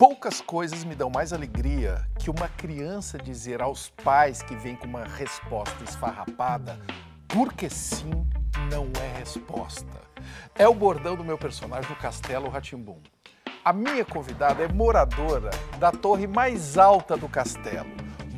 Poucas coisas me dão mais alegria que uma criança dizer aos pais que vem com uma resposta esfarrapada, porque sim não é resposta. É o bordão do meu personagem do Castelo Ratimbum. A minha convidada é moradora da torre mais alta do castelo,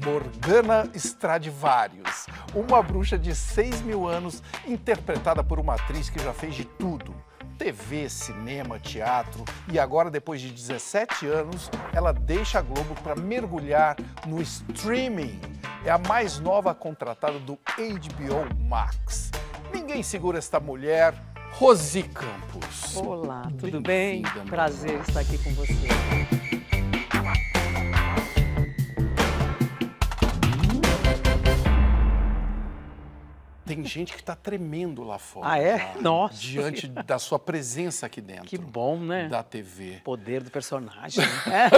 Morgana Stradivarius, uma bruxa de 6 mil anos interpretada por uma atriz que já fez de tudo TV, cinema, teatro e agora, depois de 17 anos, ela deixa a Globo para mergulhar no streaming. É a mais nova contratada do HBO Max. Ninguém segura esta mulher, Rosi Campos. Olá, tudo bem? Prazer estar aqui com você. Tem gente que está tremendo lá fora. Ah, é? Tá? Nossa. Diante da sua presença aqui dentro. Que bom, né? Da TV. poder do personagem. Né?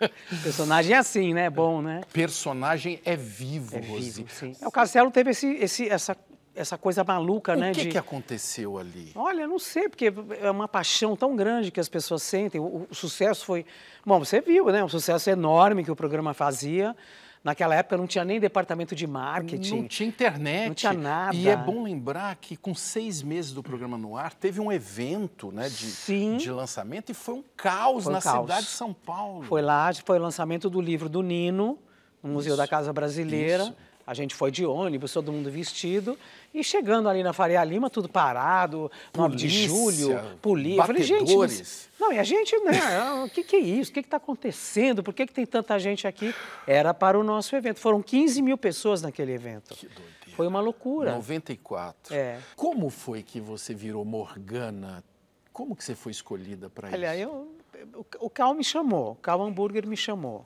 É. personagem é assim, né? É bom, né? Personagem é vivo, é Rose. sim. É o Castelo teve esse, esse, essa essa coisa maluca, o né? O que, de... que aconteceu ali? Olha, não sei, porque é uma paixão tão grande que as pessoas sentem. O, o, sucesso foi. Bom, você viu, né? Um sucesso enorme que o programa fazia. Naquela época não tinha nem departamento de marketing. Não tinha internet. Não tinha nada. E é bom lembrar que com seis meses do programa no ar, teve um evento né, de, de lançamento e foi um caos foi um na caos. cidade de São Paulo. Foi lá, foi o lançamento do livro do Nino, no Museu Isso. da Casa Brasileira. Isso a gente foi de ônibus, todo mundo vestido, e chegando ali na Faria Lima, tudo parado, polícia, 9 de julho, polícia. Falei, gente, não, e a gente, né, o que, que é isso? O que está acontecendo? Por que, que tem tanta gente aqui? Era para o nosso evento. Foram 15 mil pessoas naquele evento. Que doideira. Foi uma loucura. 94. É. Como foi que você virou Morgana? Como que você foi escolhida para isso? Olha, eu, o Cal me chamou, o Cal Hamburger me chamou.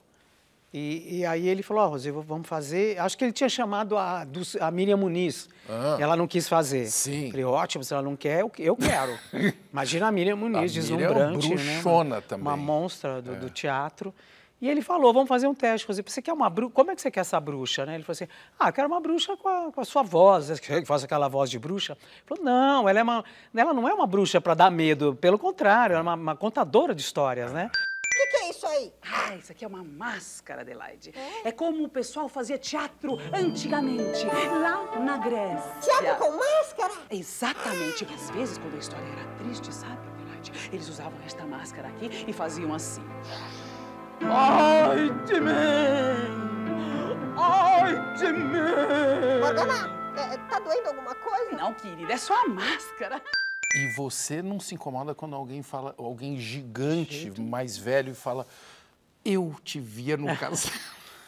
E, e, aí ele falou, ó, oh, vamos fazer. Acho que ele tinha chamado a, a Miriam Muniz. Ah, ela não quis fazer. Sim. Falei, ótimo, se ela não quer, eu, quero. Imagina a Miriam Muniz, a é deslumbrante. Né? Miriam bruxona né? também. Uma monstra do, é. do, teatro. E ele falou, vamos fazer um teste, Rosé. Você quer uma bruxa? Como é que você quer essa bruxa? Né? Ele falou assim, ah, quero uma bruxa com a, com a sua voz. Que faz aquela voz de bruxa. Ele falou, não, ela, é uma, ela não é uma bruxa para dar medo. Pelo contrário, ela é uma, uma contadora de histórias, né? O que, que, é isso aí? Ah, isso aqui é uma máscara, Adelaide. É? é? como o pessoal fazia teatro antigamente, lá na Grécia. Teatro com máscara? Exatamente. Às vezes, quando a história era triste, sabe, Adelaide? Eles usavam esta máscara aqui e faziam assim. Ai de mim! Ai de mim! Madonna, é, tá doendo alguma coisa? Não, querida, é só a máscara. E você não se incomoda quando alguém fala, alguém gigante, mais velho, e fala, eu te via no casal.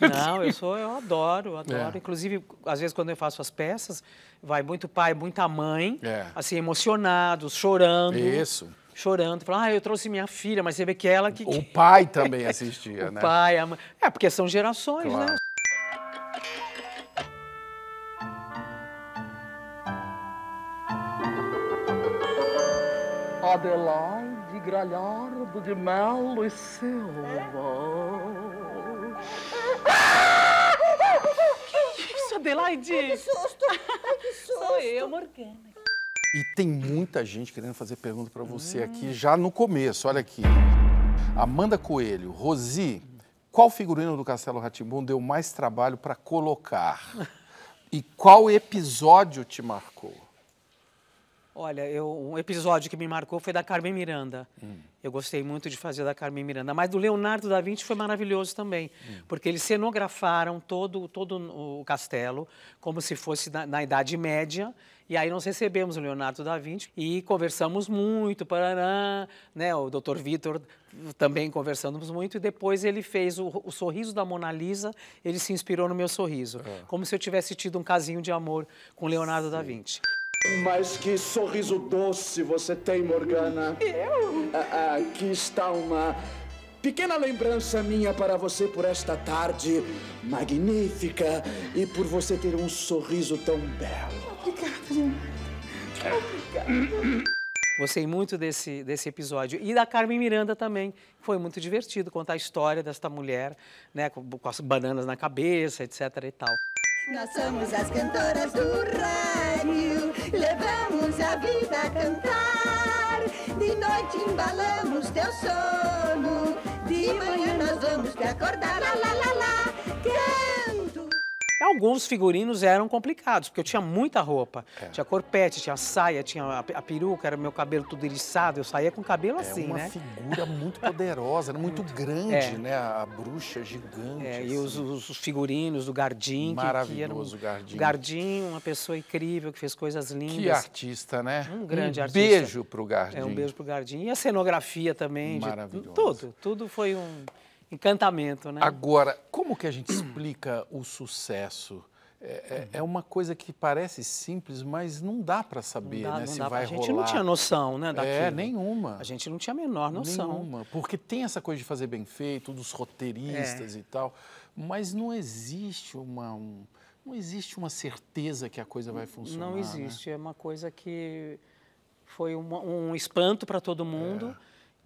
Não, eu sou, eu adoro, adoro. É. Inclusive, às vezes quando eu faço as peças, vai muito pai, muita mãe, é. assim, emocionados, chorando. Isso. Chorando, falando, ah, eu trouxe minha filha, mas você vê que ela que. O pai também assistia, o né? O pai, a mãe. É, porque são gerações, né? claro. né? Adelaide Gralhardo de Melo e Silva. Que isso, Adelaide? Ai, que susto! Ai, que susto! Sou eu, Morgana. E tem muita gente querendo fazer pergunta para você hum. aqui já no começo. Olha aqui. Amanda Coelho, Rosi, qual figurino do Castelo Ratimbun deu mais trabalho para colocar? E qual episódio te marcou? Olha, eu, um episódio que me marcou foi da Carmen Miranda. Hum. Eu gostei muito de fazer da Carmen Miranda. Mas do Leonardo da Vinci foi maravilhoso também, hum. porque eles cenografaram todo, todo o castelo, como se fosse na, na Idade Média. E aí nós recebemos o Leonardo da Vinci e conversamos muito, parará, né? O Dr. Vitor também conversamos muito e depois ele fez o, o, sorriso da Mona Lisa, ele se inspirou no meu sorriso, é. como se eu tivesse tido um casinho de amor com Leonardo Sim. da Vinci. Mas que sorriso doce você tem, Morgana. Eu? Ah, ah, aqui está uma pequena lembrança minha para você por esta tarde magnífica e por você ter um sorriso tão belo. Obrigada, Leonardo. Obrigada. Gostei muito desse, desse episódio. E da Carmen Miranda também. Foi muito divertido contar a história desta mulher, né, com, com as bananas na cabeça, etc. e tal. Nós somos as cantoras do rádio, levamos a vida a cantar. De noite embalamos teu sono, de manhã nós vamos te acordar. Lá, lá, lá, lá. Alguns figurinos eram complicados, porque eu tinha muita roupa. É. Tinha corpete, tinha saia, tinha a, a, peruca, era meu cabelo tudo eriçado, eu saía com o cabelo é assim, né? uma figura muito poderosa, era muito, muito. É. grande, é. né? A bruxa gigante. É, assim. E os, os, figurinos do Gardim. Maravilhoso que, que um, Gardim. Gardim, uma pessoa incrível que fez coisas lindas. Que artista, né? Um grande um artista. beijo pro Gardim. É, um beijo pro Gardim. E a cenografia também. Maravilhoso. De, tudo, tudo foi um encantamento, né? Agora, como que a gente explica o sucesso? É, é, é uma coisa que parece simples, mas não dá para saber dá, né, se vai rolar. A gente não tinha noção né, é, daquilo. É, nenhuma. A gente não tinha a menor noção. Nenhuma, porque tem essa coisa de fazer bem feito, dos roteiristas é. e tal, mas não existe uma... Um, não existe uma certeza que a coisa vai funcionar. Não né? existe, né? é uma coisa que foi um, um espanto para todo mundo. É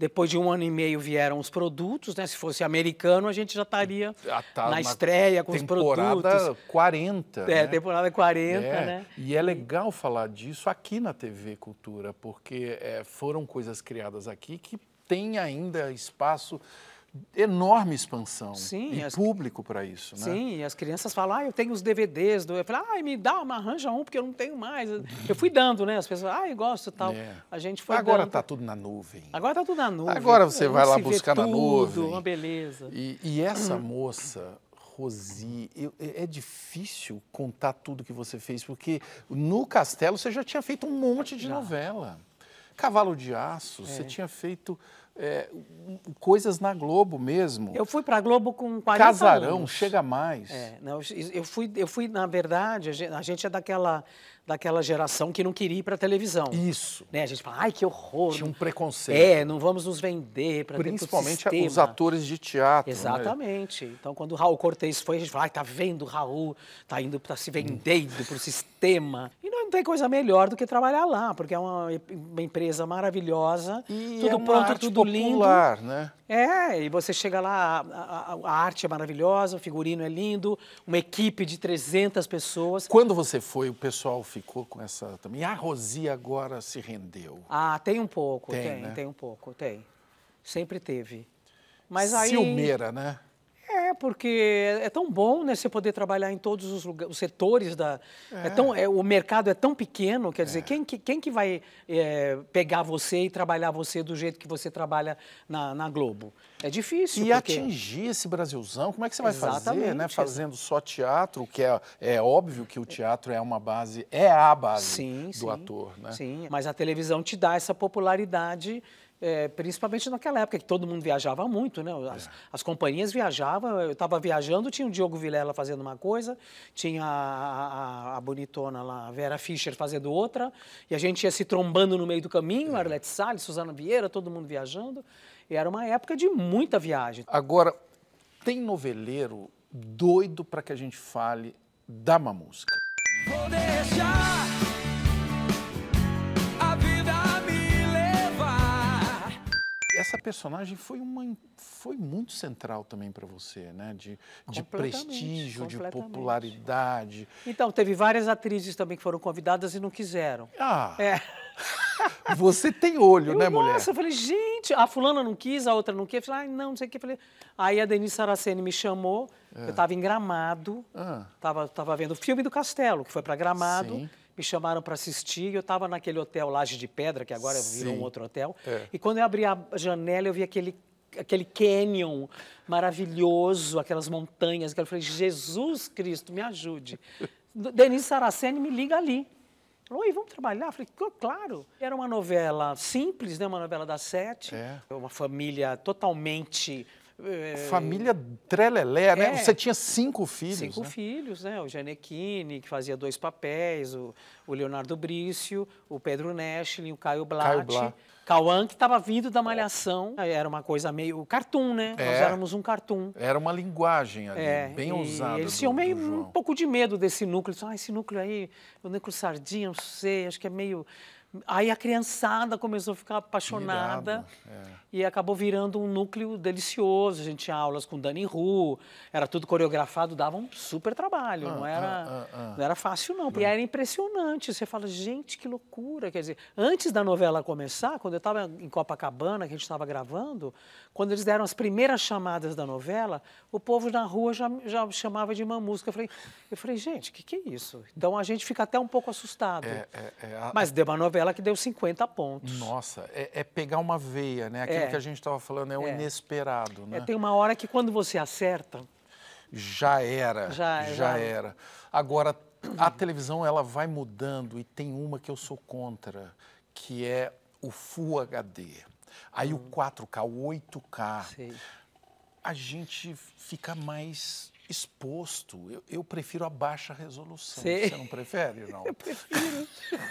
depois de um ano e meio vieram os produtos, né? Se fosse americano, a gente já estaria ah, tá na estreia com os produtos. Temporada 40. É, né? temporada 40, é. né? E é legal falar disso aqui na TV Cultura, porque é, foram coisas criadas aqui que tem ainda espaço enorme expansão Sim, e as... público para isso, né? Sim, as crianças falam, ah, eu tenho os DVDs, do... eu falo, ah, me dá, uma, arranja um, porque eu não tenho mais. Eu fui dando, né? As pessoas, ah, eu gosto tal. É. A gente foi Agora está tudo na nuvem. Agora está tudo na nuvem. Agora você vai lá buscar tudo, na nuvem. uma beleza. E, e essa moça, Rosi, eu, é, é difícil contar tudo que você fez, porque no Castelo você já tinha feito um monte de já. novela. Cavalo de Aço, é. você tinha feito é, coisas na Globo mesmo. Eu fui para a Globo com 40 Casarão, anos. chega mais. É, não, né, eu fui, eu fui, na verdade, a gente, a gente é daquela daquela geração que não queria ir para televisão. Isso. Né? A gente fala, ai, que horror. Tinha um preconceito. É, não vamos nos vender para Principalmente os atores de teatro. Né? Exatamente. Né? Então, quando o Raul Cortez foi, a gente fala, ai, tá vendo o Raul, tá indo para se vendendo para o sistema. E não, não tem coisa melhor do que trabalhar lá, porque é uma, uma empresa maravilhosa, e é tudo é uma pronto, arte tudo popular, lindo. né? É, e você chega lá, a, a, a arte é maravilhosa, o figurino é lindo, uma equipe de 300 pessoas. Quando você foi, o pessoal ficou ficou com essa também. A Rosi agora se rendeu. Ah, tem um pouco, tem, tem, né? tem um pouco, tem. Sempre teve. Mas aí... Silmeira, né? É, porque é tão bom né, você poder trabalhar em todos os, lugares, os setores. Da, é. é tão, é, o mercado é tão pequeno, quer dizer, é. quem, que, quem que vai é, pegar você e trabalhar você do jeito que você trabalha na, na Globo? É difícil. E porque... atingir esse Brasilzão, como é que você vai Exatamente. fazer, né? Fazendo só teatro, que é, é óbvio que o teatro é uma base, é a base sim, do sim, ator, né? Sim, mas a televisão te dá essa popularidade é, principalmente naquela época que todo mundo viajava muito, né? As, é. as companhias viajavam, eu estava viajando, tinha o Diogo Vilela fazendo uma coisa, tinha a, a, a, bonitona lá, a Vera Fischer fazendo outra, e a gente ia se trombando no meio do caminho, é. Arlete Salles, Suzana Vieira, todo mundo viajando, e era uma época de muita viagem. Agora, tem noveleiro doido para que a gente fale da música. Vou deixar essa personagem foi, uma, foi muito central também para você, né? De, de prestígio, de popularidade. Então, teve várias atrizes também que foram convidadas e não quiseram. Ah! É. Você tem olho, eu, né, nossa, mulher? Nossa, eu falei, gente, a fulana não quis, a outra não quis. Eu falei, ah, não, não sei o que. Eu falei, aí a Denise Saraceni me chamou, é. eu estava em Gramado, ah. tava, tava vendo o filme do Castelo, que foi para Gramado. Sim me chamaram para assistir. Eu estava naquele hotel Laje de Pedra, que agora Sim. virou um outro hotel. É. E quando eu abri a janela, eu vi aquele aquele canyon maravilhoso, aquelas montanhas. eu falei, Jesus Cristo, me ajude. Denise Saraceni me liga ali. Oi, vamos trabalhar? falei, claro. Era uma novela simples, né? Uma novela das sete. É. Uma família totalmente Família trelelé, né? É. Você tinha cinco filhos. Cinco né? filhos, né? O Janequini, que fazia dois papéis, o, o Leonardo Brício, o Pedro Neschlin, o Caio Blatt. Caio Blatt. Cauã, que estava vindo da Malhação, era uma coisa meio cartoon, né? É, Nós éramos um cartoon. Era uma linguagem ali, é, bem ousada. Eles tinham meio um pouco de medo desse núcleo. Ah, esse núcleo aí, o núcleo sardinha, não sei, acho que é meio. Aí a criançada começou a ficar apaixonada. Irado, é e acabou virando um núcleo delicioso. A gente tinha aulas com Dani Ru, era tudo coreografado, dava um super trabalho, ah, não, ah, era, ah, ah, não era fácil não. E era impressionante, você fala, gente, que loucura. Quer dizer, antes da novela começar, quando eu estava em Copacabana, que a gente estava gravando, quando eles deram as primeiras chamadas da novela, o povo na rua já, já chamava de mamusca. Eu falei, eu falei gente, o que, que é isso? Então a gente fica até um pouco assustado. É, é, é, a... Mas deu uma novela que deu 50 pontos. Nossa, é, é, pegar uma veia, né? Aquele é. que a gente estava falando, é o é. inesperado, é, né? É, tem uma hora que quando você acerta... Já era, já, já, era. Agora, a televisão, ela vai mudando e tem uma que eu sou contra, que é o Full HD. Aí hum. o 4K, o 8K. A gente fica mais exposto. Eu, eu, prefiro a baixa resolução. Cê... Você não prefere, não? Eu prefiro.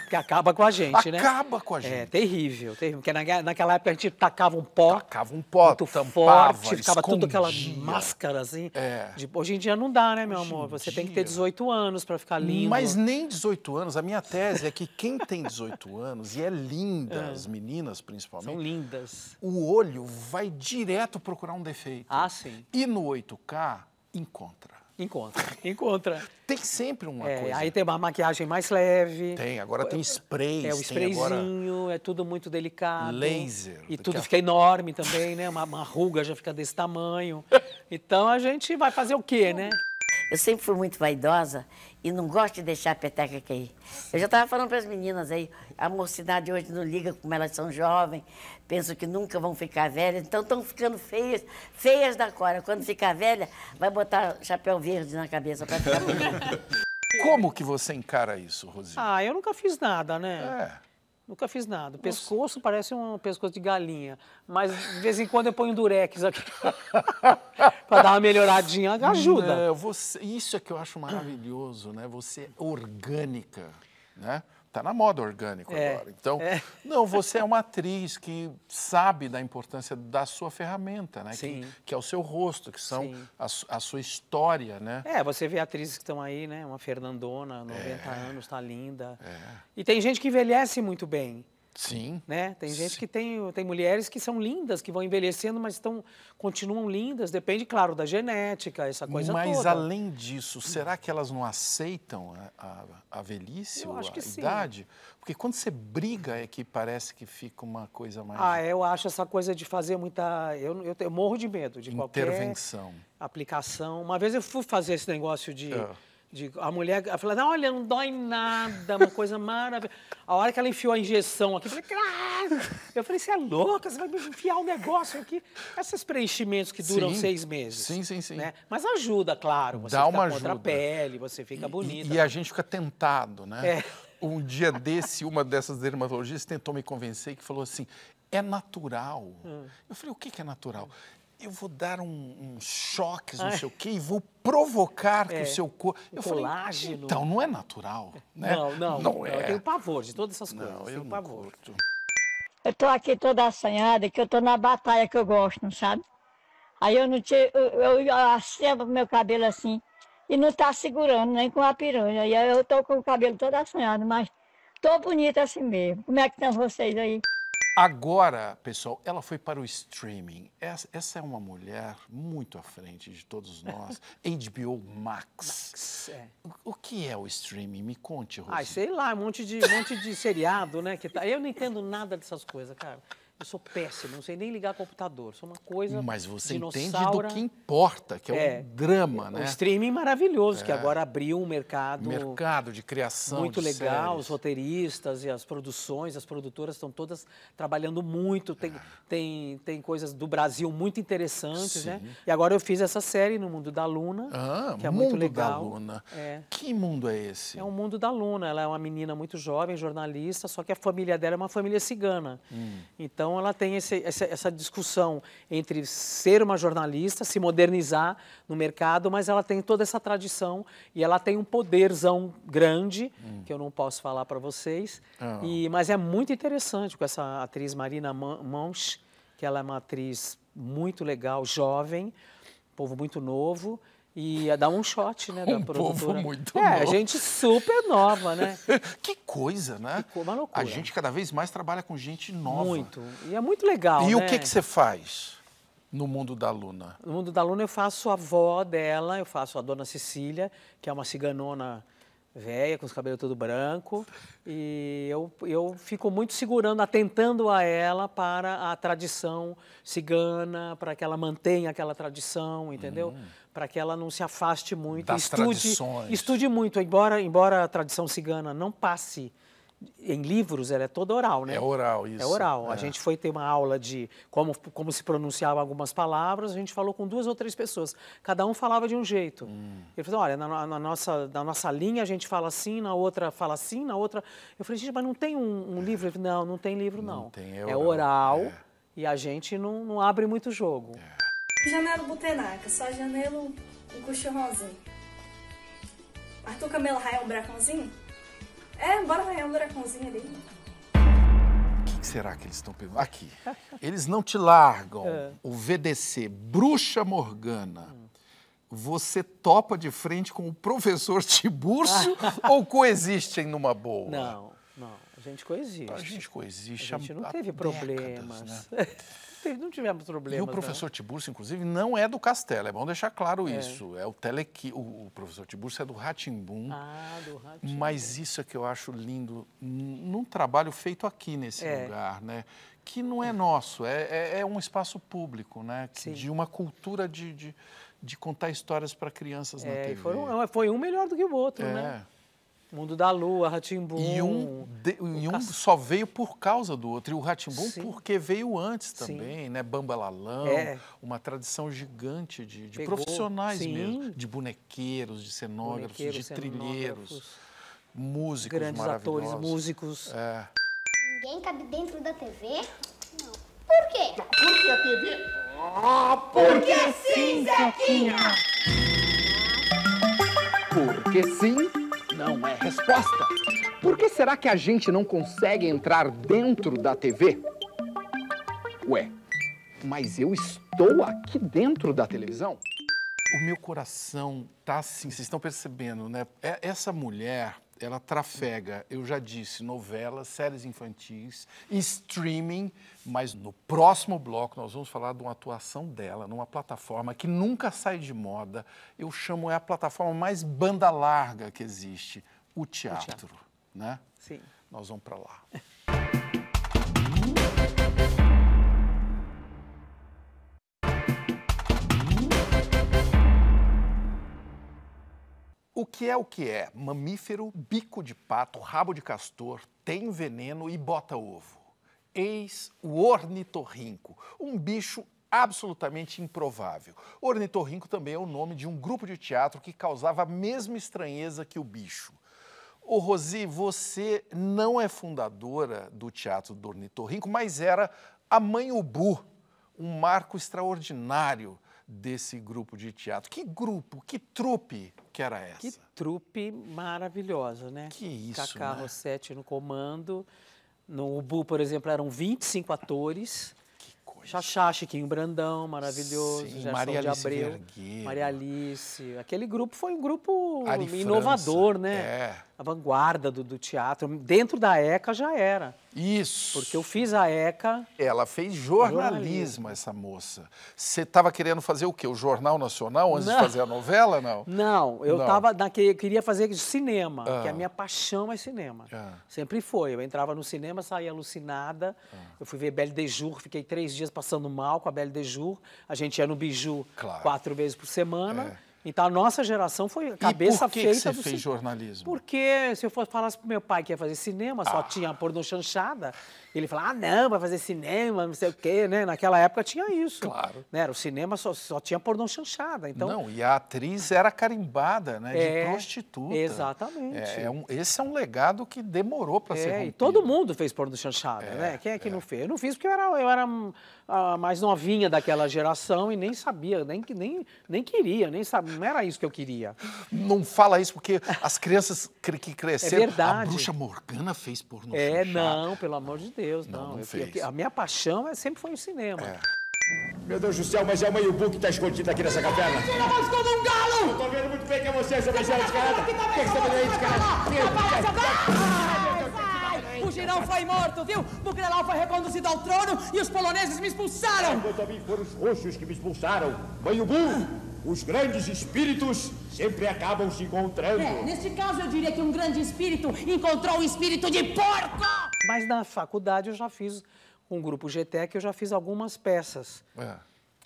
que acaba com a gente, acaba né? Acaba com a é, gente. É terrível, terrível. Porque na, naquela época a gente tacava um pó. Tacava um pó, muito tampava, forte, ficava escondia. tudo aquela máscara assim. É. De, hoje em dia não dá, né, meu hoje amor? Você dia... tem que ter 18 anos para ficar lindo. Mas nem 18 anos. A minha tese é que quem tem 18 anos e é linda, é. as meninas principalmente. São lindas. O olho vai direto procurar um defeito. Ah, sim. E no 8K, encontra. Encontra, encontra. tem sempre uma é, coisa. Aí tem uma maquiagem mais leve. Tem, agora tem é, spray. É o sprayzinho, agora... é tudo muito delicado. Laser. E tudo fica enorme também, né? Uma, uma ruga já fica desse tamanho. então a gente vai fazer o quê, né? Eu sempre fui muito vaidosa e não gosto de deixar a peteca cair. Eu já estava falando para as meninas aí, a mocidade hoje não liga como elas são jovens, pensam que nunca vão ficar velhas, então estão ficando feias, feias da cora. Quando ficar velha, vai botar chapéu verde na cabeça para ficar bonita. Como que você encara isso, Rosinha? Ah, eu nunca fiz nada, né? É. Nunca fiz nada. O pescoço Nossa. parece um pescoço de galinha, mas de vez em quando eu ponho durex aqui para dar uma melhoradinha, ajuda. Não, você, isso é que eu acho maravilhoso, né? Você é orgânica, né? Tá na moda orgânico é, agora. Então, é. não, você é uma atriz que sabe da importância da sua ferramenta, né? Sim. Que, que é o seu rosto, que são a, a, sua história, né? É, você vê atrizes que estão aí, né? Uma Fernandona, 90 é. anos, está linda. É. E tem gente que envelhece muito bem. Sim. Né? Tem gente Sim. que tem, tem mulheres que são lindas, que vão envelhecendo, mas estão, continuam lindas. Depende, claro, da genética, essa coisa mas, toda. Mas além disso, será que elas não aceitam a, a, a velhice eu ou a idade? Sim. Porque quando você briga é que parece que fica uma coisa mais. Ah, eu acho essa coisa de fazer muita. Eu, eu, eu morro de medo de Intervenção. qualquer. Intervenção. Aplicação. Uma vez eu fui fazer esse negócio de. Ah de, a mulher ela falou, olha, não dói nada, uma coisa maravilhosa. A hora que ela enfiou a injeção aqui, eu falei, ah! eu falei, você é louca, você vai me enfiar um negócio aqui. Esses preenchimentos que duram sim, seis meses. Sim, sim, sim. Né? Mas ajuda, claro. Você Dá uma ajuda. a pele, você fica e, bonita. E, e a gente fica tentado, né? É. Um dia desse, uma dessas dermatologistas tentou me convencer que falou assim, é natural. Hum. Eu falei, o que, que é natural? eu vou dar uns um, um choques, não sei o quê, e vou provocar é. que o é. seu corpo. Eu Colágeno. falei, então não é natural, né? Não, não. Não é. Eu tenho pavor de todas essas coisas. Não, eu tenho pavor. Curto. Eu tô aqui toda assanhada, que eu tô na batalha que eu gosto, não sabe? Aí eu não tinha. Eu, eu meu cabelo assim e não tá segurando nem com a piranha. E aí eu tô com o cabelo todo assanhado, mas tô bonita assim mesmo. Como é que estão vocês aí? Agora, pessoal, ela foi para o streaming. Essa, essa, é uma mulher muito à frente de todos nós. HBO Max. Max é. o, o, que é o streaming? Me conte, Rosi. Ai, sei lá, um monte de, um monte de seriado, né? Que tá... Eu não entendo nada dessas coisas, cara. Eu sou péssimo, não sei nem ligar computador. Sou uma coisa. Mas você entende do que né? importa, que é, é um drama, né? Um streaming maravilhoso, é. que agora abriu um mercado. Mercado de criação. Muito de legal. Séries. Os roteiristas e as produções, as produtoras estão todas trabalhando muito. Tem, é. tem, tem coisas do Brasil muito interessantes, né? Sim. né? E agora eu fiz essa série no Mundo da Luna, ah, que é mundo muito legal. Mundo da Luna. É. Que mundo é esse? É o um Mundo da Luna. Ela é uma menina muito jovem, jornalista, só que a família dela é uma família cigana. Hum. Então, então, ela tem esse, essa, essa, discussão entre ser uma jornalista, se modernizar no mercado, mas ela tem toda essa tradição e ela tem um poderzão grande, hum. que eu não posso falar para vocês. Ah, e, mas é muito interessante com essa atriz Marina Monch, que ela é uma atriz muito legal, jovem, povo muito novo. E ia dar um shot, né, da um produtora. povo muito É, novo. a gente super nova, né? que coisa, né? Que uma loucura. A gente cada vez mais trabalha com gente nova. Muito. E é muito legal, E né? o que, que você faz? No mundo da Luna? No mundo da Luna eu faço a avó dela, eu faço a dona Cecília, que é uma ciganona velha, com os cabelos todo branco, e eu, eu fico muito segurando, atentando a ela para a tradição cigana, para que ela mantenha aquela tradição, entendeu? Hum. Para que ela não se afaste muito, das estude, tradições. estude muito, embora, embora a tradição cigana não passe em livros ela é toda oral, né? É oral, isso. É oral. É. A gente foi ter uma aula de como, como se pronunciavam algumas palavras, a gente falou com duas ou três pessoas. Cada um falava de um jeito. Hum. Ele falou, olha, na, na, nossa, na nossa linha a gente fala assim, na outra fala assim, na outra... Eu falei, gente, mas não tem um, um é. livro? Ele falou, não, não tem livro, não. não tem, é, é oral. É oral é. e a gente não, não abre muito jogo. É. Janelo Butenaca, só Janelo um cochorrozinho. Arthur Camelo Raia é um bracãozinho? É, bora ganhar um buracãozinho ali. O que será que eles estão pegando? Aqui. Eles não te largam. É. O VDC, Bruxa Morgana. Você topa de frente com o professor Tiburcio ah. ou coexistem numa boa? Não, não. A gente coexiste. A gente coexiste. A gente não há teve décadas, problemas. Né? não tivemos problema. E o né? professor Tiburcio, inclusive, não é do Castelo, é bom deixar claro é. isso. É o telequi... O, o professor Tiburcio é do Ratimbum. Ah, do Ratimbum. Mas isso é que eu acho lindo num trabalho feito aqui nesse é. lugar, né? Que não é nosso, é, é, é um espaço público, né? Sim. De uma cultura de, de, de contar histórias para crianças na é, TV. É, foi um melhor do que o outro, né? Mundo da Lua, Ratimbum. E um, de, e um só veio por causa do outro. E o Ratimbum porque veio antes também, Sim. né? Bambalalão, é. uma tradição gigante de, de profissionais Sim. mesmo, de bonequeiros, de cenógrafos, Bonequeiro, de trilheiros, cenógrafos, músicos grandes atores, músicos. É. Ninguém cabe dentro da TV? Não. Por quê? Porque a TV. Ah, porque, porque sim, Zequinha! Porque sim, não é resposta. Por que será que a gente não consegue entrar dentro da TV? Ué, mas eu estou aqui dentro da televisão? O meu coração tá assim, vocês estão percebendo, né? É, essa mulher, ela trafega, eu já disse, novelas, séries infantis, streaming, mas no próximo bloco nós vamos falar de uma atuação dela numa plataforma que nunca sai de moda. Eu chamo é a plataforma mais banda larga que existe, o teatro, o teatro. né? Sim. Nós vamos para lá. O que é o que é? Mamífero, bico de pato, rabo de castor, tem veneno e bota ovo. Eis o ornitorrinco, um bicho absolutamente improvável. Ornitorrinco também é o nome de um grupo de teatro que causava a mesma estranheza que o bicho. Ô Rosi, você não é fundadora do Teatro do Ornitorrinco, mas era a Mãe Ubu, um marco extraordinário desse grupo de teatro. Que grupo, que trupe que era essa? Que trupe maravilhosa, né? Que isso, Cacá né? Rossetti no comando. No Ubu, por exemplo, eram 25 atores. Que coisa. Chachá, Chiquinho Brandão, maravilhoso. Sim, Maria Alice de Abreu, Maria Alice. Aquele grupo foi um grupo Ari inovador, França. né? É a vanguarda do, do, teatro. Dentro da ECA já era. Isso. Porque eu fiz a ECA. Ela fez jornalismo, jornalismo. essa moça. Você estava querendo fazer o quê? O Jornal Nacional antes não. de fazer a novela, não? Não, eu não. Tava naquele, queria fazer cinema, ah. que a minha paixão é cinema. Ah. Sempre foi. Eu entrava no cinema, saía alucinada. Ah. Eu fui ver Belle de Jour, fiquei três dias passando mal com a Belle de Jour. A gente ia no Biju claro. quatro vezes por semana. É. Então a nossa geração foi a cabeça e por que feita que você do fez jornalismo? Porque se eu fosse falar o meu pai que ia fazer cinema, só ah. tinha porno chanchada, ele falava: "Ah, não, vai fazer cinema, não sei o quê", né? Naquela época tinha isso. Claro. Né? O cinema só, só tinha pornô chanchada, então Não, e a atriz era carimbada, né, é, de prostituta. Exatamente. É, é um, esse é um legado que demorou para é, ser rompido. e todo mundo fez pornô chanchada, é, né? Quem é que é. não fez? Eu não fiz porque eu era, eu era hum, a mais novinha daquela geração e nem sabia, nem nem nem queria, nem sabia não era isso que eu queria. Não fala isso, porque as crianças que cresceram. É verdade. A bruxa Morgana fez pornô. É, não, pelo amor de Deus, não. não, não eu, fez. a minha paixão é, sempre foi o cinema. É. Meu Deus do céu, mas é o Yubu que está escondido aqui nessa caverna. Tira mas como um galo! Eu tô vendo muito bem que é você, seu beijeira descarada. O que você tá aí cara? Tá o girão foi morto, viu? Bugrelau foi reconduzido ao trono e os poloneses me expulsaram. Eu também foram os roxos que me expulsaram. Banhubu! os grandes espíritos sempre acabam se encontrando. É, neste caso eu diria que um grande espírito encontrou um espírito de porco! Mas na faculdade eu já fiz, com um o grupo GTEC, eu já fiz algumas peças. É.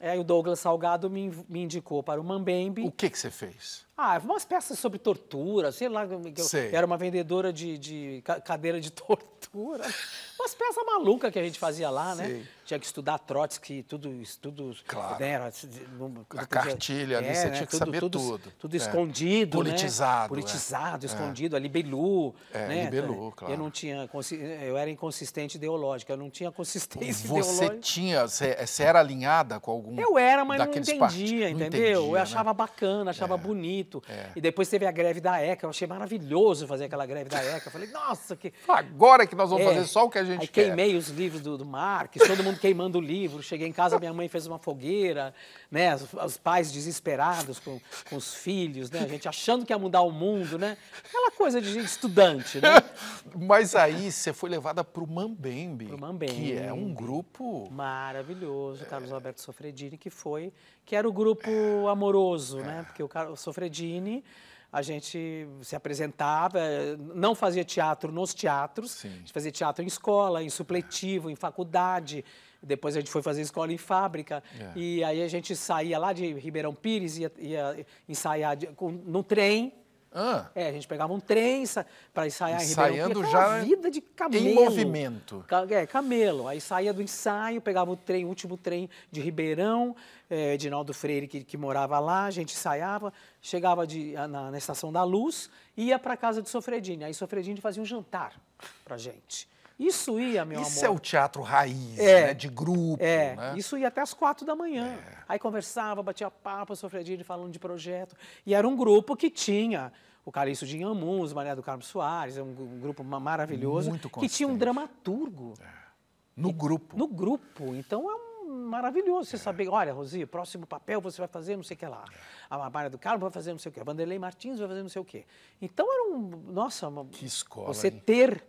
Aí é, o Douglas Salgado me, me indicou para o Mambembe. O que, que você fez? Ah, umas peças sobre tortura, sei lá, eu sei. era uma vendedora de, de, cadeira de tortura. Umas peças malucas que a gente fazia lá, né? sei. né? Tinha que estudar Trotsky, tudo, tudo claro. Né, era, a cartilha ali, é, você né, tinha que tudo, saber tudo. Tudo, tudo é. escondido, né? Politizado. Né? Politizado, é. escondido, ali Belu. É, né? Libelu, claro. Eu não tinha, eu era inconsistente ideológica, eu não tinha consistência você ideológica. você tinha, você era alinhada com algum Eu era, mas não entendia, entendeu? Não entendia, eu né? achava bacana, achava é. bonito bonito. É. E depois teve a greve da ECA, eu achei maravilhoso fazer aquela greve da ECA. Eu falei, nossa, que. Agora que nós vamos é. fazer só o que a gente Aí quer. Queimei os livros do, do Marx, todo mundo queimando o livro. Cheguei em casa, minha mãe fez uma fogueira, né? Os, os pais desesperados com, com, os filhos, né? A gente achando que ia mudar o mundo, né? Aquela coisa de estudante, né? Mas aí você foi levada para o Mambembe, Mambembe, que é um grupo maravilhoso, Carlos é... Alberto Sofredini, que foi que era o grupo é. amoroso, né? É. Porque o, o Sofredini a gente se apresentava, eh, não fazia teatro nos teatros, Sim. a gente fazia teatro em escola, em supletivo, em faculdade. Depois a gente foi fazer escola em fábrica. É. E aí a gente saía lá de Ribeirão Pires, ia, ia ensaiar de, com, no trem, ah. É, a gente pegava um trem para ensaiar em Ribeirão Ensaiando já vida de camelo. Em movimento. É, camelo. Aí saía do ensaio, pegava o trem, o último trem de Ribeirão, é, Edinaldo Freire, que, que morava lá, a gente ensaiava, chegava de, na, na Estação da Luz, ia para casa de Sofredini. Aí Sofredini fazia um jantar para gente. Isso ia, meu isso amor. Isso é o teatro raiz, é, né? De grupo. É, né? isso ia até as quatro da manhã. É. Aí conversava, batia papo, sofredinho falando de projeto. E era um grupo que tinha o Calixto de Inhamuns, Maria do Carmo Soares, é um, grupo maravilhoso. Muito que tinha um dramaturgo. É. No e, grupo. No grupo. Então é um maravilhoso você é. saber, olha, Rosi, próximo papel você vai fazer não sei o que lá. A Maria do Carmo vai fazer não sei o que, a Vanderlei Martins vai fazer não sei o que. Então era um. Nossa, uma, que escola. Você hein? ter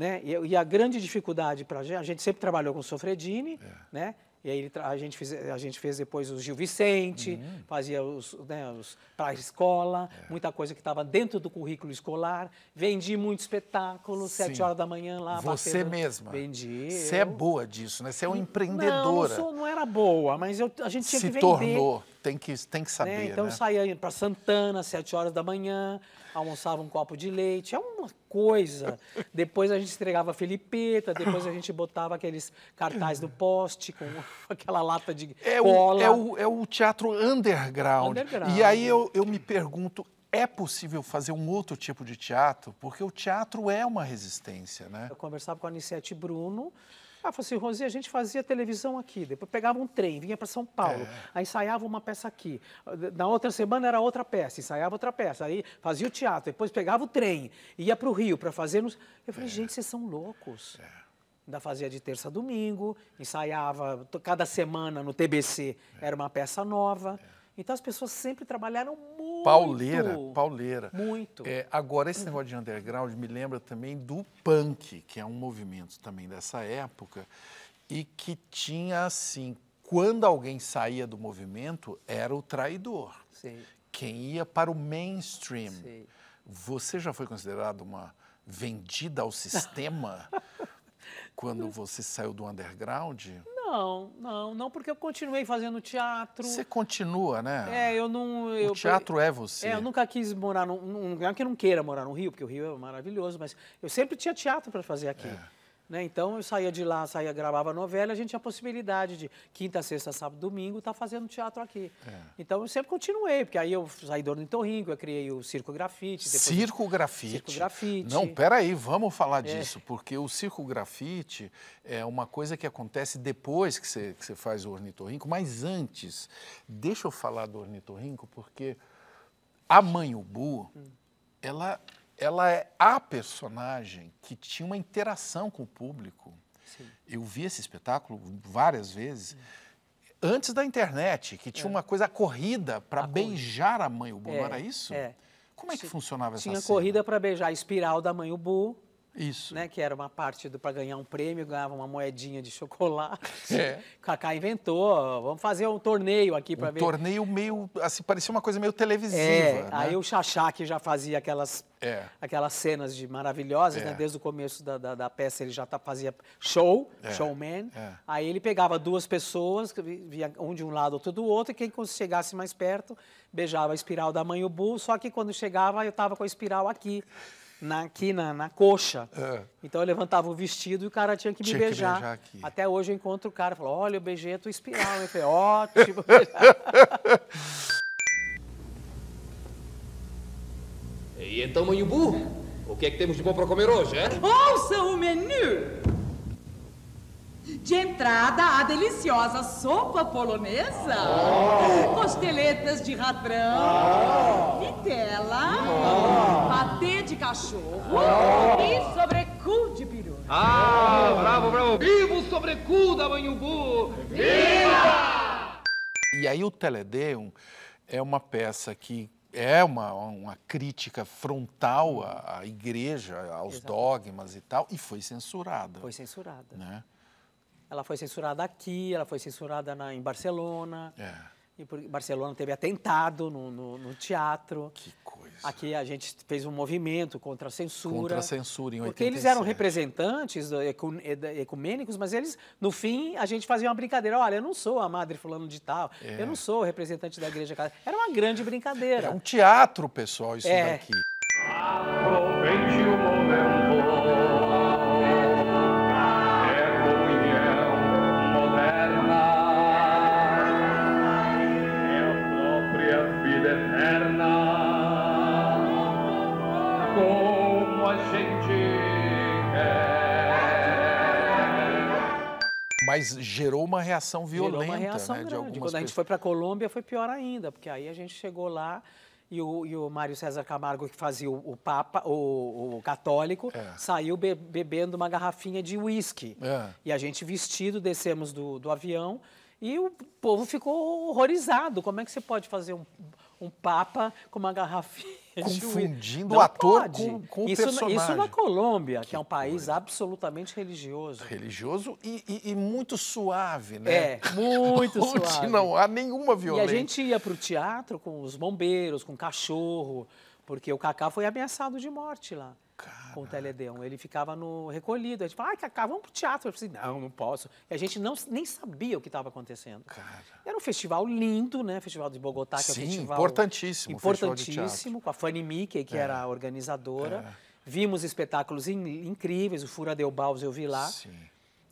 né? E, e a grande dificuldade para a gente, a gente sempre trabalhou com o Sofredini, é. né? E aí a gente, fez, a gente fez depois o Gil Vicente, uhum. fazia os, né, os para a escola, é. muita coisa que estava dentro do currículo escolar. Vendi muito espetáculo, Sim. sete horas da manhã lá. Você batendo. mesma. Vendi. Você é eu... é boa disso, né? Você é uma empreendedora. Não, não, sou, não era boa, mas eu, a gente tinha Se que vender. Se tornou tem que, tem que saber. Né? Então né? saía para Santana, às 7 horas da manhã, almoçava um copo de leite, é uma coisa. depois a gente entregava a Filipeta, depois a gente botava aqueles cartazes do poste com aquela lata de é cola. O, é, o, é o teatro underground. underground. E aí eu, eu me pergunto, é possível fazer um outro tipo de teatro? Porque o teatro é uma resistência, né? Eu conversava com a Anicete Bruno, ah, falou assim, Rosi, a gente fazia televisão aqui, depois pegava um trem, vinha para São Paulo, é. aí ensaiava uma peça aqui. Na outra semana era outra peça, ensaiava outra peça, aí fazia o teatro, depois pegava o trem, ia para o Rio para fazer... Nos... Eu falei, é. gente, vocês são loucos. É. Ainda fazia de terça a domingo, ensaiava cada semana no TBC, é. era uma peça nova. É. Então as pessoas sempre trabalharam muito. Pauleira, pauleira. Muito. É, agora, esse uhum. negócio de underground me lembra também do punk, que é um movimento também dessa época, e que tinha assim. Quando alguém saía do movimento, era o traidor. Sim. Quem ia para o mainstream. Sim. Você já foi considerado uma vendida ao sistema quando você saiu do underground? Não, não, não, porque eu continuei fazendo teatro. Você continua, né? É, eu não. Eu, o teatro eu, é você. É, eu nunca quis morar num, num lugar que eu não queira morar no Rio, porque o Rio é maravilhoso, mas eu sempre tinha teatro para fazer aqui. É. Né? Então eu saía de lá, saía, gravava novela, a gente tinha a possibilidade de quinta, sexta, sábado, domingo, estar tá fazendo teatro aqui. É. Então eu sempre continuei, porque aí eu saí do Ornitorrinco, eu criei o Circo Grafite. Circo Grafite? Circo Grafite. Não, peraí, vamos falar é. disso, porque o Circo Grafite é uma coisa que acontece depois que você, que você faz o Ornitorrinco, mas antes, deixa eu falar do Ornitorrinco, porque a Mãe Ubu, hum. ela ela é a personagem que tinha uma interação com o público. Sim. Eu vi esse espetáculo várias vezes. Antes da internet, que tinha é. uma coisa corrida para beijar corrida. a mãe Ubu, é. não era isso? É. Como é que funcionava essa Tinha cena? corrida para beijar a espiral da mãe Ubu, isso. Né, que era uma parte do para ganhar um prêmio, ganhava uma moedinha de chocolate. É. Kaká inventou, vamos fazer um torneio aqui para um ver. Torneio meio, assim, parecia uma coisa meio televisiva. É, né? Aí o Xaxá, que já fazia aquelas, é. aquelas cenas de maravilhosas, né, é. né, desde o começo da, da, da, peça ele já tá, fazia show, é, showman. É. Aí ele pegava duas pessoas, via um de um lado, outro do outro, e quem chegasse mais perto beijava a espiral da mãe o bu, só que quando chegava eu estava com a espiral aqui na, aqui na, na coxa. É. Então eu levantava o vestido e o cara tinha que me beijar. Que beijar aqui. Até hoje eu encontro o cara e falo, olha, eu beijei a tua espiral. Eu falei, ótimo. e então, Manhubu, o que é que temos de bom para comer hoje, é? Ouça o menu! De entrada, a deliciosa sopa polonesa, oh. costeletas de radrão, ah. cachorro oh. e sobrecu de peru. Ah, bravo, bravo. Vivo o sobrecu da Manhubu! Viva! E aí o Teledeum é uma peça que é uma, uma crítica frontal à, à igreja, aos Exato. dogmas e tal, e foi censurada. Foi censurada. Né? Ela foi censurada aqui, ela foi censurada na, em Barcelona. É. E por, Barcelona teve atentado no, no, no teatro. Que coisa. Aqui a gente fez um movimento contra a censura. Contra a censura em 87. Porque eles eram representantes ecumênicos, mas eles, no fim, a gente fazia uma brincadeira. Olha, eu não sou a madre fulano de tal, é. eu não sou representante da igreja católica. Era uma grande brincadeira. É um teatro, pessoal, isso é. daqui. Aproveite o momento. Mas gerou uma reação violenta. Gerou uma reação né, grande. De algumas Quando pessoas. a gente foi para a Colômbia foi pior ainda, porque aí a gente chegou lá e o, e o Mário César Camargo, que fazia o, o Papa, o, o católico, é. saiu be, bebendo uma garrafinha de uísque. É. E a gente vestido, descemos do, do avião e o povo ficou horrorizado. Como é que você pode fazer um, um papa com uma garrafinha. Confundindo o ator pode. com, com isso, o personagem. Isso na Colômbia, que, que é um país coisa. absolutamente religioso. Religioso e, e, e, muito suave, né? É, muito suave. não há nenhuma violência. E a gente ia para o teatro com os bombeiros, com o cachorro, porque o Cacá foi ameaçado de morte lá. Caraca. com o Teledeon. Ele ficava no recolhido. A gente falava, ah, Cacá, vamos pro teatro. Eu falei, assim, não, não posso. E a gente não, nem sabia o que estava acontecendo. Cara. Era um festival lindo, né? Festival de Bogotá, que é Sim, é um festival importantíssimo. Importantíssimo, com a Fanny Mickey, que é. era a organizadora. É. Vimos espetáculos in, incríveis, o Fura Baus eu vi lá. Sim.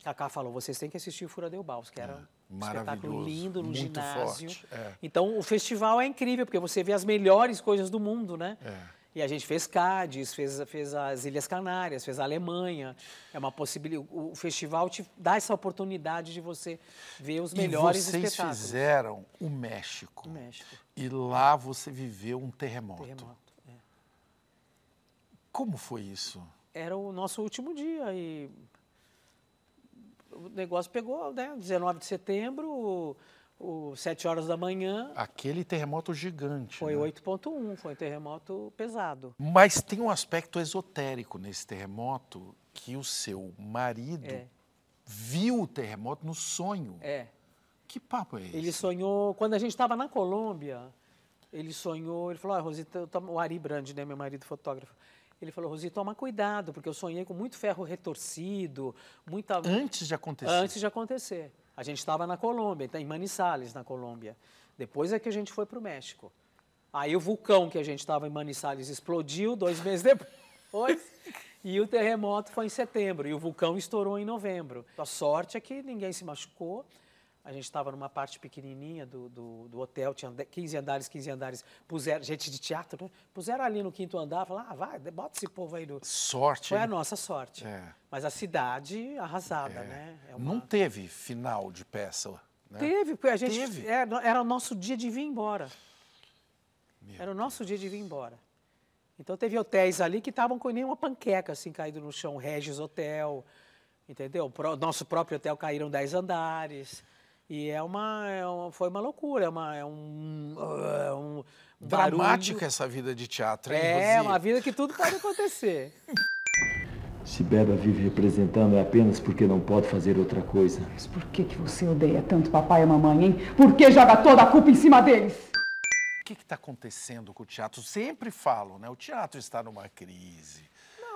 Cacá falou, vocês têm que assistir o Fura Baus, que era é. um espetáculo lindo no ginásio. Forte, é. Então, o festival é incrível, porque você vê as melhores coisas do mundo, né? É. E a gente fez Cádiz, fez, fez as Ilhas Canárias, fez a Alemanha. É uma possibilidade. O festival te dá essa oportunidade de você ver os melhores e vocês espetáculos. Vocês fizeram o México. O México. E lá você viveu um terremoto. Terremoto. É. Como foi isso? Era o nosso último dia e o negócio pegou, né? 19 de setembro o 7 horas da manhã. Aquele terremoto gigante. Foi né? 8,1, foi um terremoto pesado. Mas tem um aspecto esotérico nesse terremoto que o seu marido é. viu o terremoto no sonho. É. Que papo é esse? Ele sonhou, quando a gente estava na Colômbia, ele sonhou, ele falou: ah, Rosita, o Ari Brand né, meu marido fotógrafo. Ele falou, Rosi, toma cuidado, porque eu sonhei com muito ferro retorcido, muita. Antes de acontecer. Antes de acontecer. A gente estava na Colômbia, então, em Manizales, na Colômbia. Depois é que a gente foi para o México. Aí o vulcão que a gente estava em Manizales explodiu dois meses depois. e o terremoto foi em setembro. E o vulcão estourou em novembro. A sorte é que ninguém se machucou a gente estava numa parte pequenininha do, do, do, hotel, tinha 15 andares, 15 andares, puseram, gente de teatro, né? puseram ali no quinto andar, falaram, ah, vai, bota esse povo aí do... Sorte. Foi a nossa sorte. É. Mas a cidade arrasada, é. né? É uma... Não teve final de peça, né? Teve, porque a gente... Teve. Era, era o nosso dia de vir embora. Meu era o nosso Deus. dia de vir embora. Então teve hotéis ali que estavam com nenhuma panqueca, assim, caído no chão, Regis Hotel... Entendeu? Nosso próprio hotel caíram 10 andares. E é uma, é uma, foi uma loucura, é, uma, é um, uh, um Dramática essa vida de teatro, hein, É, uma vida que tudo pode acontecer. Se Beba vive representando é apenas porque não pode fazer outra coisa. Mas por que, que você odeia tanto papai e mamãe, hein? Por que joga toda a culpa em cima deles? O que está acontecendo com o teatro? Sempre falo, né? O teatro está numa crise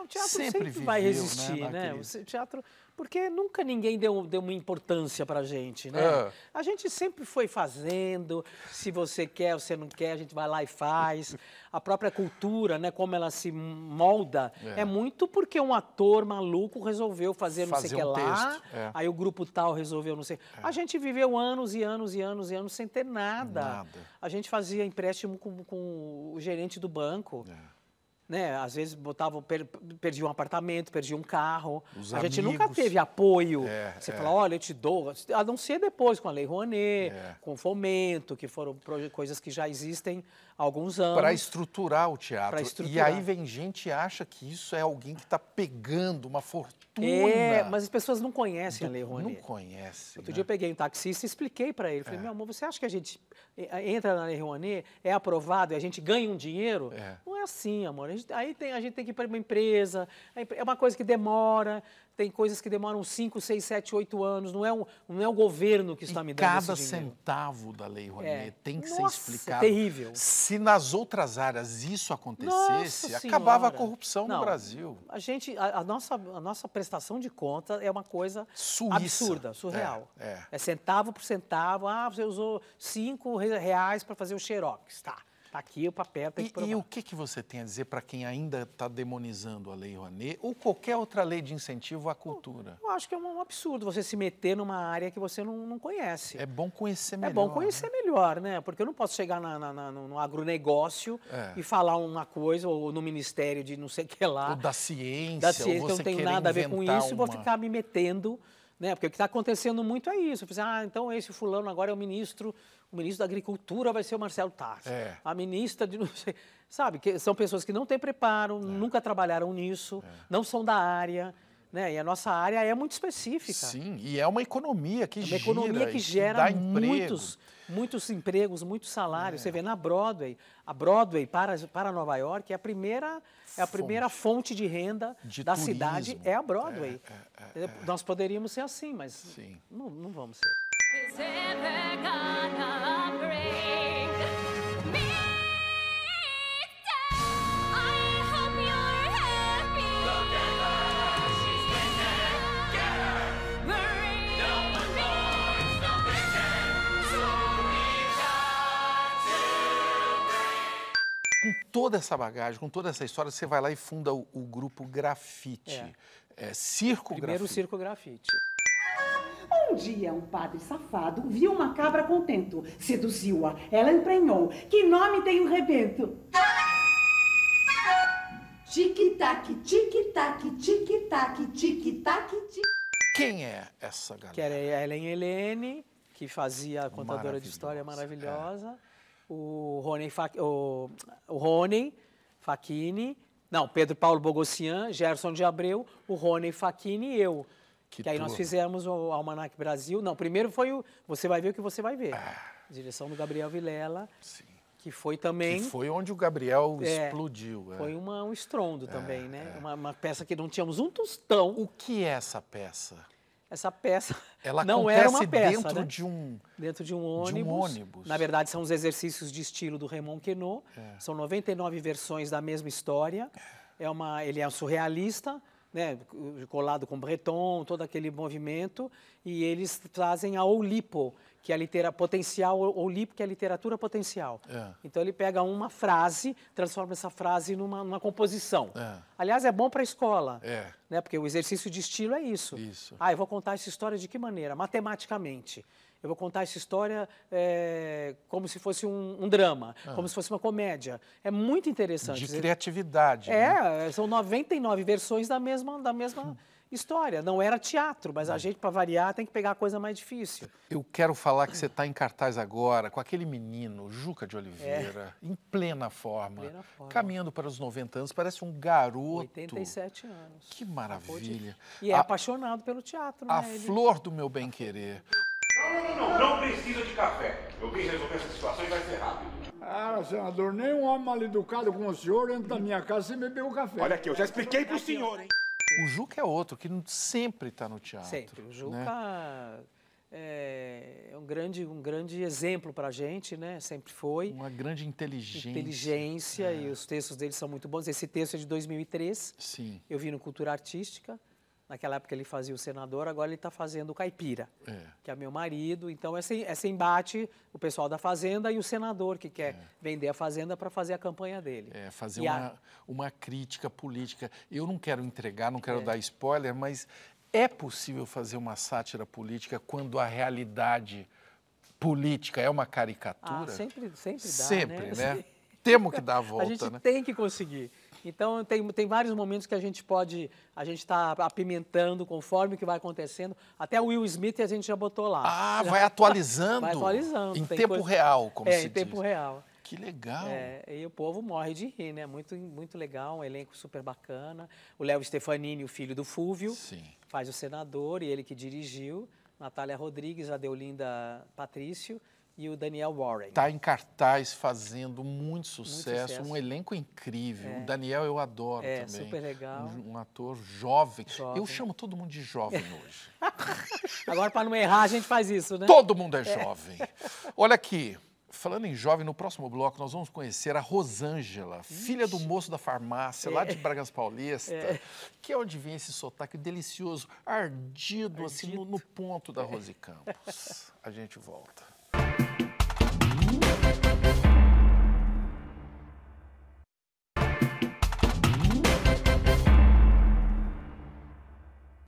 o teatro sempre, sempre viveu, vai né, resistir, né? né? O teatro, porque nunca ninguém deu, deu uma importância para a gente, né? É. A gente sempre foi fazendo, se você quer, você não quer, a gente vai lá e faz. a própria cultura, né, como ela se molda, é, é muito porque um ator maluco resolveu fazer, fazer não sei o um que lá, é. aí o grupo tal resolveu não sei. É. A gente viveu anos e anos e anos e anos sem ter nada. nada. A gente fazia empréstimo com, com o gerente do banco. É. Né? Às vezes botava, per, perdi um apartamento, perdi um carro. Os a amigos. gente nunca teve apoio. É, Você é. fala, olha, eu te dou. A não ser depois, com a Lei Rouanet, é. com o Fomento, que foram coisas que já existem alguns anos. Para estruturar o teatro. Estruturar. E aí vem gente e acha que isso é alguém que está pegando uma fortuna. É, mas as pessoas não conhecem Do, a Lei Rouanet. Não conhecem. Outro né? dia eu peguei um taxista e expliquei para ele. Falei, é. meu amor, você acha que a gente eh, eh, entra na Lei Rouanet, é aprovado e a gente ganha um dinheiro? É. Não é assim, amor. Gente, aí tem, a gente tem que ir para uma empresa, é uma coisa que demora, tem coisas que demoram 5, 6, 7, 8 anos. Não é, um, não é o governo que está e me dando cada centavo da Lei Rouanet é. tem que Nossa, ser explicado. É terrível. Se nas outras áreas isso acontecesse, acabava a corrupção não, no Brasil. A gente, a, a, nossa, a nossa prestação de conta é uma coisa Suíça. absurda, é, surreal. É, é. é centavo por centavo. Ah, você usou 5 reais para fazer o xerox, tá? Está aqui o papel, tem que provar. E, o que, que você tem a dizer para quem ainda está demonizando a Lei Rouanet ou qualquer outra lei de incentivo à cultura? Eu, eu, acho que é um absurdo você se meter numa área que você não, não conhece. É bom conhecer melhor. É bom conhecer né? melhor, né? Porque eu não posso chegar na, na, na no agronegócio é. e falar uma coisa, ou no Ministério de não sei o que lá. Ou da ciência. Da ciência, eu não tenho nada a ver com isso, uma... vou ficar me metendo né? Porque o que está acontecendo muito é isso. Assim, ah, então esse fulano agora é o ministro, o ministro da Agricultura vai ser o Marcelo Tarso É. A ministra de não sei. Sabe, que são pessoas que não têm preparo, é. nunca trabalharam nisso, é. não são da área. Né? E a nossa área é muito específica. Sim, e é uma economia que é uma gira, economia que gera muitos, emprego muitos empregos, muitos salários. É. Você vê na Broadway, a Broadway para, para Nova York é a primeira, é a primeira fonte, de renda de da turismo. cidade, é a Broadway. É, é, é, é, Nós poderíamos ser assim, mas não, não vamos ser. toda essa bagagem, com toda essa história, você vai lá e funda o, o grupo Grafite. É. É, circo Primeiro grafite. Circo Grafite. Um dia, um padre safado viu uma cabra contento, seduziu-a, ela emprenhou. Que nome tem o rebento? Tic-tac, tic-tac, tic-tac, tic-tac, tic Quem é essa galera? Que era a Helen Helene, que fazia a contadora de história maravilhosa. É o Rony, o, o Rony Fachini, não, Pedro Paulo Bogossian, Gerson de Abreu, o Rony Fachini e eu. Que, que aí nós fizemos o Almanac Brasil. Não, primeiro foi o Você Vai Ver o que Você Vai Ver. Ah. Direção do Gabriel Vilela. Sim. Que foi também. Que foi onde o Gabriel é, explodiu. É. Foi uma, um estrondo é, também, né? É. Uma, uma, peça que não tínhamos um tostão. O que é essa peça? essa peça Ela não era uma peça. Dentro, né? de um, dentro de um ônibus. De um ônibus. Na verdade, são os exercícios de estilo do Raymond Queneau. É. São 99 versões da mesma história. É uma, ele é um surrealista, né, colado com Breton, todo aquele movimento. E eles trazem a Oulipo, que é a literatura potencial, ou lipo, que é a literatura potencial. É. Então ele pega uma frase, transforma essa frase numa, numa composição. É. Aliás, é bom para a escola, é. né? porque o exercício de estilo é isso. isso. Ah, eu vou contar essa história de que maneira? Matematicamente. Eu vou contar essa história é, como se fosse um, um drama, ah. como se fosse uma comédia. É muito interessante. De criatividade. É, né? É, são 99 versões da mesma, da mesma história. Não era teatro, mas a gente, para variar, tem que pegar a coisa mais difícil. Eu quero falar que você está em cartaz agora com aquele menino, Juca de Oliveira, é. em plena forma, plena forma, caminhando para os 90 anos, parece um garoto. 87 anos. Que maravilha. De... E é a... apaixonado pelo teatro, a né? A flor do meu bem-querer. Não, não, não, não precisa de café. Eu vim resolver essa situação e vai ser rápido. Ah, senador, nenhum um homem mal educado com o senhor entra na minha casa sem beber o café. Olha aqui, eu já expliquei pro senhor, hein? O Juca é outro, que sempre está no teatro. Sempre. O né? Juca né? é um grande, um grande exemplo para a gente, né? Sempre foi. Uma grande inteligência. Inteligência, é. e os textos dele são muito bons. Esse texto é de 2003. Sim. Eu vi no Cultura Artística. Naquela época ele fazia o senador, agora ele está fazendo o caipira, é. que é meu marido. Então, esse, é esse é embate, o pessoal da Fazenda e o senador que quer é. vender a Fazenda para fazer a campanha dele. É, fazer uma, a... uma crítica política. Eu não quero entregar, não quero é. dar spoiler, mas é possível fazer uma sátira política quando a realidade política é uma caricatura? Ah, sempre, sempre dá. Sempre, né? né? Temos que dar a volta, a gente né? tem que conseguir. Então tem, tem vários momentos que a gente pode, a gente está apimentando conforme que vai acontecendo. Até o Will Smith a gente já botou lá. Ah, vai tá atualizando. Vai atualizando. Em tempo coisa... real, como é, se diz. É, em tempo real. Que legal! É, e o povo morre de rir, né? Muito, muito legal, um elenco super bacana. O Léo Stefanini, o filho do Fúvio, Sim. faz o senador e ele que dirigiu. Natália Rodrigues, a Deolinda Patrício e o Daniel Warren. Está em cartaz fazendo muito sucesso, muito sucesso. um elenco incrível. É. O Daniel eu adoro é, também. É, super legal. Um, um ator jovem. jovem. Eu chamo todo mundo de jovem hoje. Agora, para não errar, a gente faz isso, né? Todo mundo é, é jovem. Olha aqui. Falando em jovem, no próximo bloco nós vamos conhecer a Rosângela, Ixi. filha do moço da farmácia, é. lá de é. Bragas Paulista, é. que é onde vem esse sotaque delicioso, ardido, ardido. assim, no, no ponto da é. Rose Campos. A gente volta.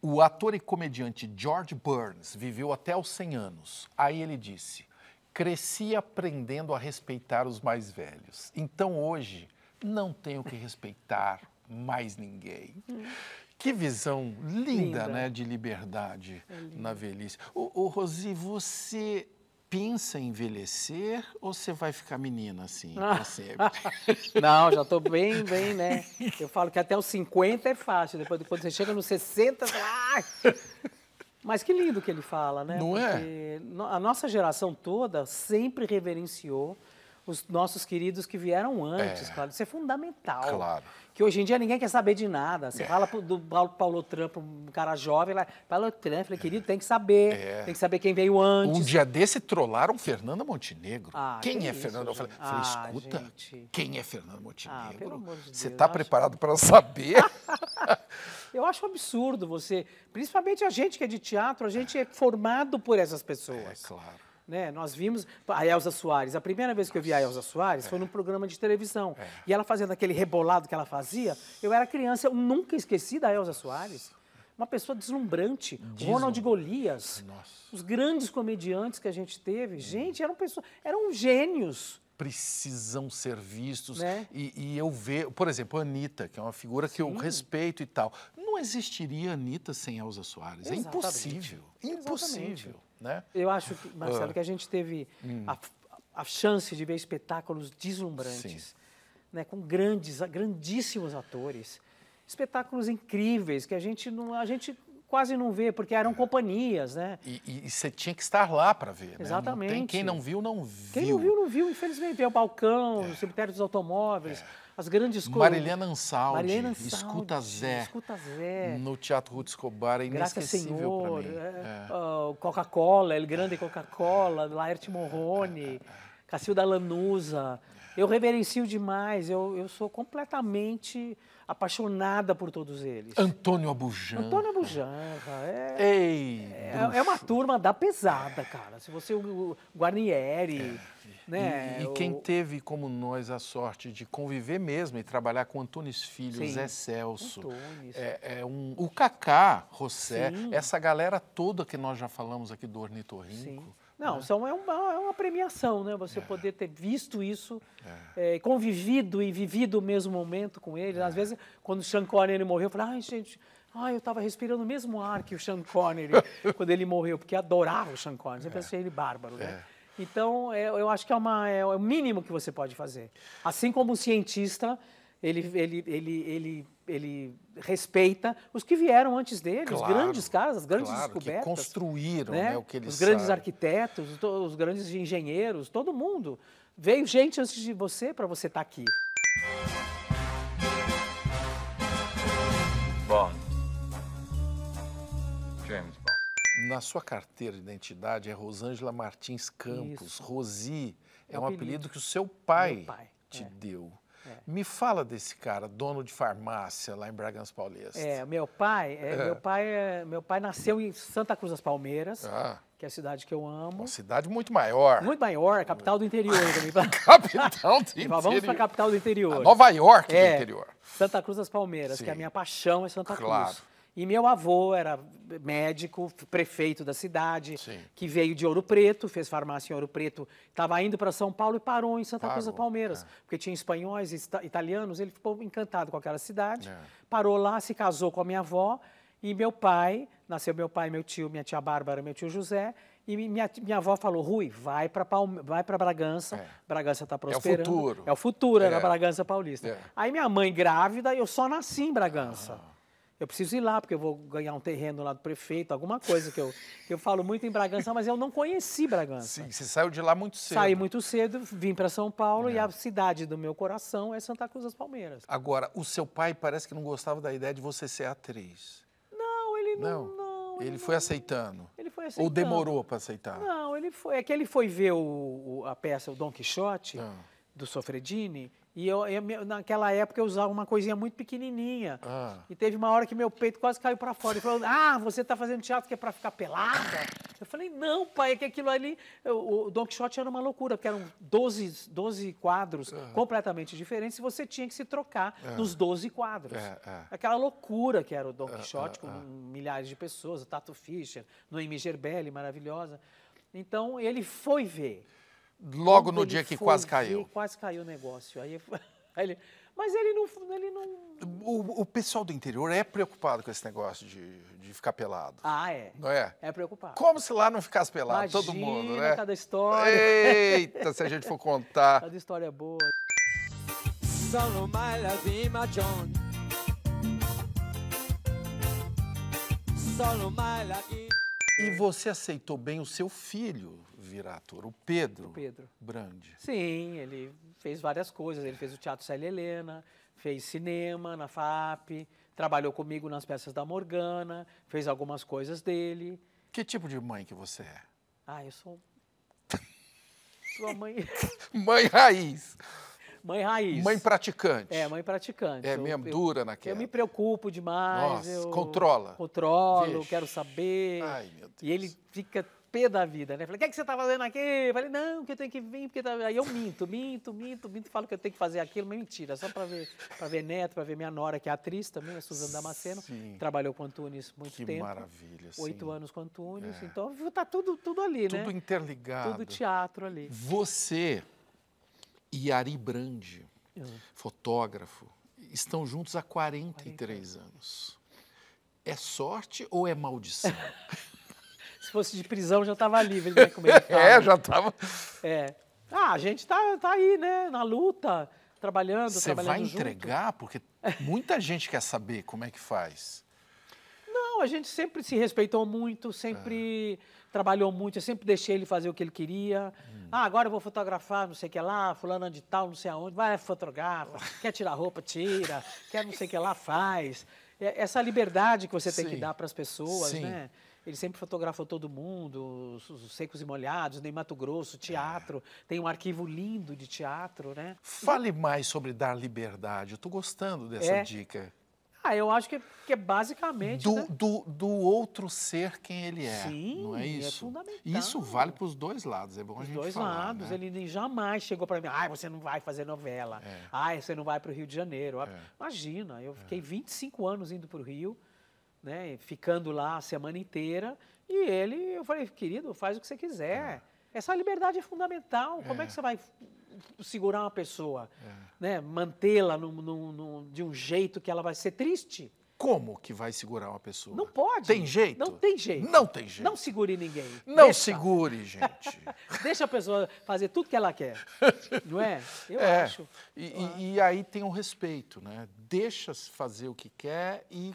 O ator e comediante George Burns viveu até os 100 anos. Aí ele disse: Cresci aprendendo a respeitar os mais velhos. Então hoje não tenho que respeitar mais ninguém. Que visão linda, linda, né, de liberdade é na velhice. O ô, Rosi, você pensa em envelhecer ou você vai ficar menina assim ah. sempre? Não, já estou bem, bem, né? Eu falo que até os 50 é fácil, depois quando você chega nos 60, ah! Mas que lindo que ele fala, né? Não é? Porque é? A nossa geração toda sempre reverenciou os nossos queridos que vieram antes, é. claro. Isso é fundamental. Claro que hoje em dia ninguém quer saber de nada. Você é. fala do Paulo Trump, um cara jovem, lá, Paulo Trump, falei, querido, tem que saber, é. tem que saber quem veio antes. Um dia desse trollaram Fernanda Montenegro. Ah, quem que é, é Fernanda? Eu falei, ah, escuta, gente. quem é Fernanda ah, Montenegro? Ah, de você está acho... preparado para saber? eu acho um absurdo você, principalmente a gente que é de teatro, a gente é formado por essas pessoas. É, claro. Né? Nós vimos a Elza Soares. A primeira vez que eu vi a Elza Soares é. foi num programa de televisão. É. E ela fazendo aquele rebolado que ela fazia. Eu era criança, eu nunca esqueci da Elza Soares. Uma pessoa deslumbrante. Ronald Golias. Nossa. Os grandes comediantes que a gente teve. Gente, eram pessoas, eram gênios precisam ser vistos. Né? E, e, eu vejo, por exemplo, a Anitta, que é uma figura Sim. que eu respeito e tal. Não existiria Anitta sem Elza Soares. É Exatamente. É impossível. Exatamente. Impossível né? Eu acho, que, Marcelo, ah. que a gente teve hum. a, a, chance de ver espetáculos deslumbrantes, né? com grandes, grandíssimos atores, espetáculos incríveis que a gente não, a gente quase não vê, porque eram é. companhias, né? E você tinha que estar lá para ver, Exatamente. Né? Não tem, quem não viu, não viu. Quem não viu, não viu, infelizmente. É o balcão, é. o cemitério dos automóveis. É as grandes coisas. Marilena Ansaldi, Mariliana Ansaldi escuta, Zé, escuta Zé, no Teatro Ruth Escobar, é inesquecível para mim. É. É. Coca-Cola, ele Grande Coca-Cola, Laerte Morrone, Cacilda Lanusa. Eu reverencio demais, eu, eu sou completamente apaixonada por todos eles. Antônio Abujanra. Antônio Abujanra. É, Ei, é, é uma turma da pesada, cara. Se você, o Guarnieri... Né? E, e quem o... teve, como nós, a sorte de conviver mesmo e trabalhar com Antunes Filho, Sim. Zé Celso, É, é, um, o Cacá, José, essa galera toda que nós já falamos aqui do Ornitorrinco. Sim. Né? Não, é. São, é, uma, é uma premiação, né? Você é. poder ter visto isso, é. é convivido e vivido o mesmo momento com ele. Às é. vezes, quando o Sean Connery morreu, eu falei, ai, gente, ah, eu estava respirando o mesmo ar que o Sean Connery quando ele morreu, porque adorava o Sean Connery, é. sempre achei ele bárbaro, né? Então, é, eu acho que é, uma, é, o mínimo que você pode fazer. Assim como o cientista, ele, ele, ele, ele, ele respeita os que vieram antes dele, claro, os grandes caras, as grandes claro, descobertas. Que construíram né? Né, o que eles Os grandes sabem. arquitetos, os, os grandes engenheiros, todo mundo. Veio gente antes de você para você estar tá aqui. Na sua carteira de identidade é Rosângela Martins Campos. Isso. Rosi é, é um apelido. apelido. que o seu pai, pai te é. deu. É. Me fala desse cara, dono de farmácia lá em Bragança Paulista. É, meu pai, é, é. Meu, pai é, meu pai nasceu em Santa Cruz das Palmeiras, ah. que é a cidade que eu amo. Uma cidade muito maior. Muito maior, capital do interior. capital do interior. Vamos ah, para a capital do interior. A Nova York do é, interior. Santa Cruz das Palmeiras, é Sim. que a minha paixão é Santa claro. Cruz. Claro. E meu avô era médico, prefeito da cidade, Sim. que veio de Ouro Preto, fez farmácia em Ouro Preto, estava indo para São Paulo e parou em Santa Cruz do Palmeiras, é. porque tinha espanhóis e italianos, ele ficou encantado com aquela cidade, é. parou lá, se casou com a minha avó e meu pai, nasceu meu pai, meu tio, minha tia Bárbara, meu tio José, e minha, minha avó falou, Rui, vai para vai para Bragança, é. Bragança está prosperando. É o futuro. É o futuro, era é. Bragança Paulista. É. Aí minha mãe grávida, eu só nasci em Bragança. Ah eu preciso ir lá, porque eu vou ganhar um terreno lá do prefeito, alguma coisa que eu, que eu falo muito em Bragança, mas eu não conheci Bragança. Sim, você saiu de lá muito cedo. Saí muito cedo, vim para São Paulo é. e a cidade do meu coração é Santa Cruz das Palmeiras. Agora, o seu pai parece que não gostava da ideia de você ser atriz. Não, ele não. não, não ele, ele foi não, aceitando. Ele foi aceitando. Ou demorou para aceitar? Não, ele foi. É que ele foi ver o, o, a peça O Dom Quixote, ah. do Sofredini, e eu, eu, naquela época eu usava uma coisinha muito pequenininha. Ah. E teve uma hora que meu peito quase caiu para fora. Ele falou: Ah, você tá fazendo teatro que é para ficar pelada? Eu falei: Não, pai, é que aquilo ali. Eu, o Don Quixote era uma loucura, porque eram 12, 12 quadros ah. completamente diferentes e você tinha que se trocar ah. nos 12 quadros. É, é. Aquela loucura que era o Don ah, Quixote, ah, com ah. milhares de pessoas, o Tato Fischer, Noemi Gerbelli, maravilhosa. Então ele foi ver. Logo no dia que quase caiu. Quase caiu o negócio. Aí, aí ele, mas ele não. Ele não... O, o, pessoal do interior é preocupado com esse negócio de, de ficar pelado. Ah, é? Não é? É preocupado. Como se lá não ficasse pelado, Imagina, todo mundo, né? Cada história. Eita, se a gente for contar. Cada história é boa. E você aceitou bem o seu filho virar ator, o Pedro, o Pedro. Brande. Sim, ele fez várias coisas. Ele fez o Teatro Célia Helena, fez cinema na FAP, trabalhou comigo nas peças da Morgana, fez algumas coisas dele. Que tipo de mãe que você é? Ah, eu sou. Sua mãe. mãe raiz. Mãe raiz. Mãe praticante. É, mãe praticante. É eu, mesmo, eu, dura naquela. Eu me preocupo demais. Nossa, eu controla. Controlo, Vixe. quero saber. Ai, meu Deus. E ele fica pé da vida, né? Falei, o que, é que você está fazendo aqui? falei, não, que eu tenho que vir, porque... Tá... Aí eu minto, minto, minto, minto, falo que eu tenho que fazer aquilo, mas é mentira, só para ver, pra ver Neto, para ver minha nora, que é atriz também, a Suzana Damasceno, trabalhou com Antunes muito que tempo. Que maravilha, sim. Oito anos com Antunes, é. então tá tudo, tudo ali, tudo né? Tudo interligado. Tudo teatro ali. Você e Ari Brandi, uhum. fotógrafo, estão juntos há 43 40. anos. É sorte ou é maldição? Se fosse de prisão, já estava livre, né? Como ele É, já estava. É. Ah, a gente tá, tá aí, né? Na luta, trabalhando, trabalhando Você vai entregar? Junto. Porque muita gente quer saber como é que faz. Não, a gente sempre se respeitou muito, sempre... É trabalhou muito, eu sempre deixei ele fazer o que ele queria. Hum. Ah, agora eu vou fotografar, não sei o que lá, fulano de tal, não sei aonde, vai, fotografa, quer tirar roupa, tira, quer não sei o que lá, faz. É, essa liberdade que você tem Sim. que dar para as pessoas, Sim. né? Ele sempre fotografou todo mundo, os secos e molhados, nem Mato Grosso, teatro. É. Tem um arquivo lindo de teatro, né? Fale mais sobre dar liberdade. Eu estou gostando dessa é. dica. Ah, eu acho que, é, que é basicamente. Do, né? do, do outro ser quem ele é. Sim, não é, é isso? É fundamental. Isso vale para os dois lados, é bom os a gente dois falar. dois lados. Né? Ele jamais chegou para mim, ai, você não vai fazer novela, é. ai, você não vai para o Rio de Janeiro. É. Imagina, eu fiquei é. 25 anos indo para o Rio, né, ficando lá a semana inteira, e ele, eu falei, querido, faz o que você quiser. É. Essa liberdade é fundamental. Como é que você vai segurar uma pessoa, é. né? mantê-la de um jeito que ela vai ser triste. Como que vai segurar uma pessoa? Não pode. Tem jeito? Não tem jeito. Não tem jeito. Não segure ninguém. Não Deixa. segure, gente. Deixa a pessoa fazer tudo que ela quer. Não é? Eu é. acho. E, ah. e, aí tem um respeito, né? Deixa fazer o que quer e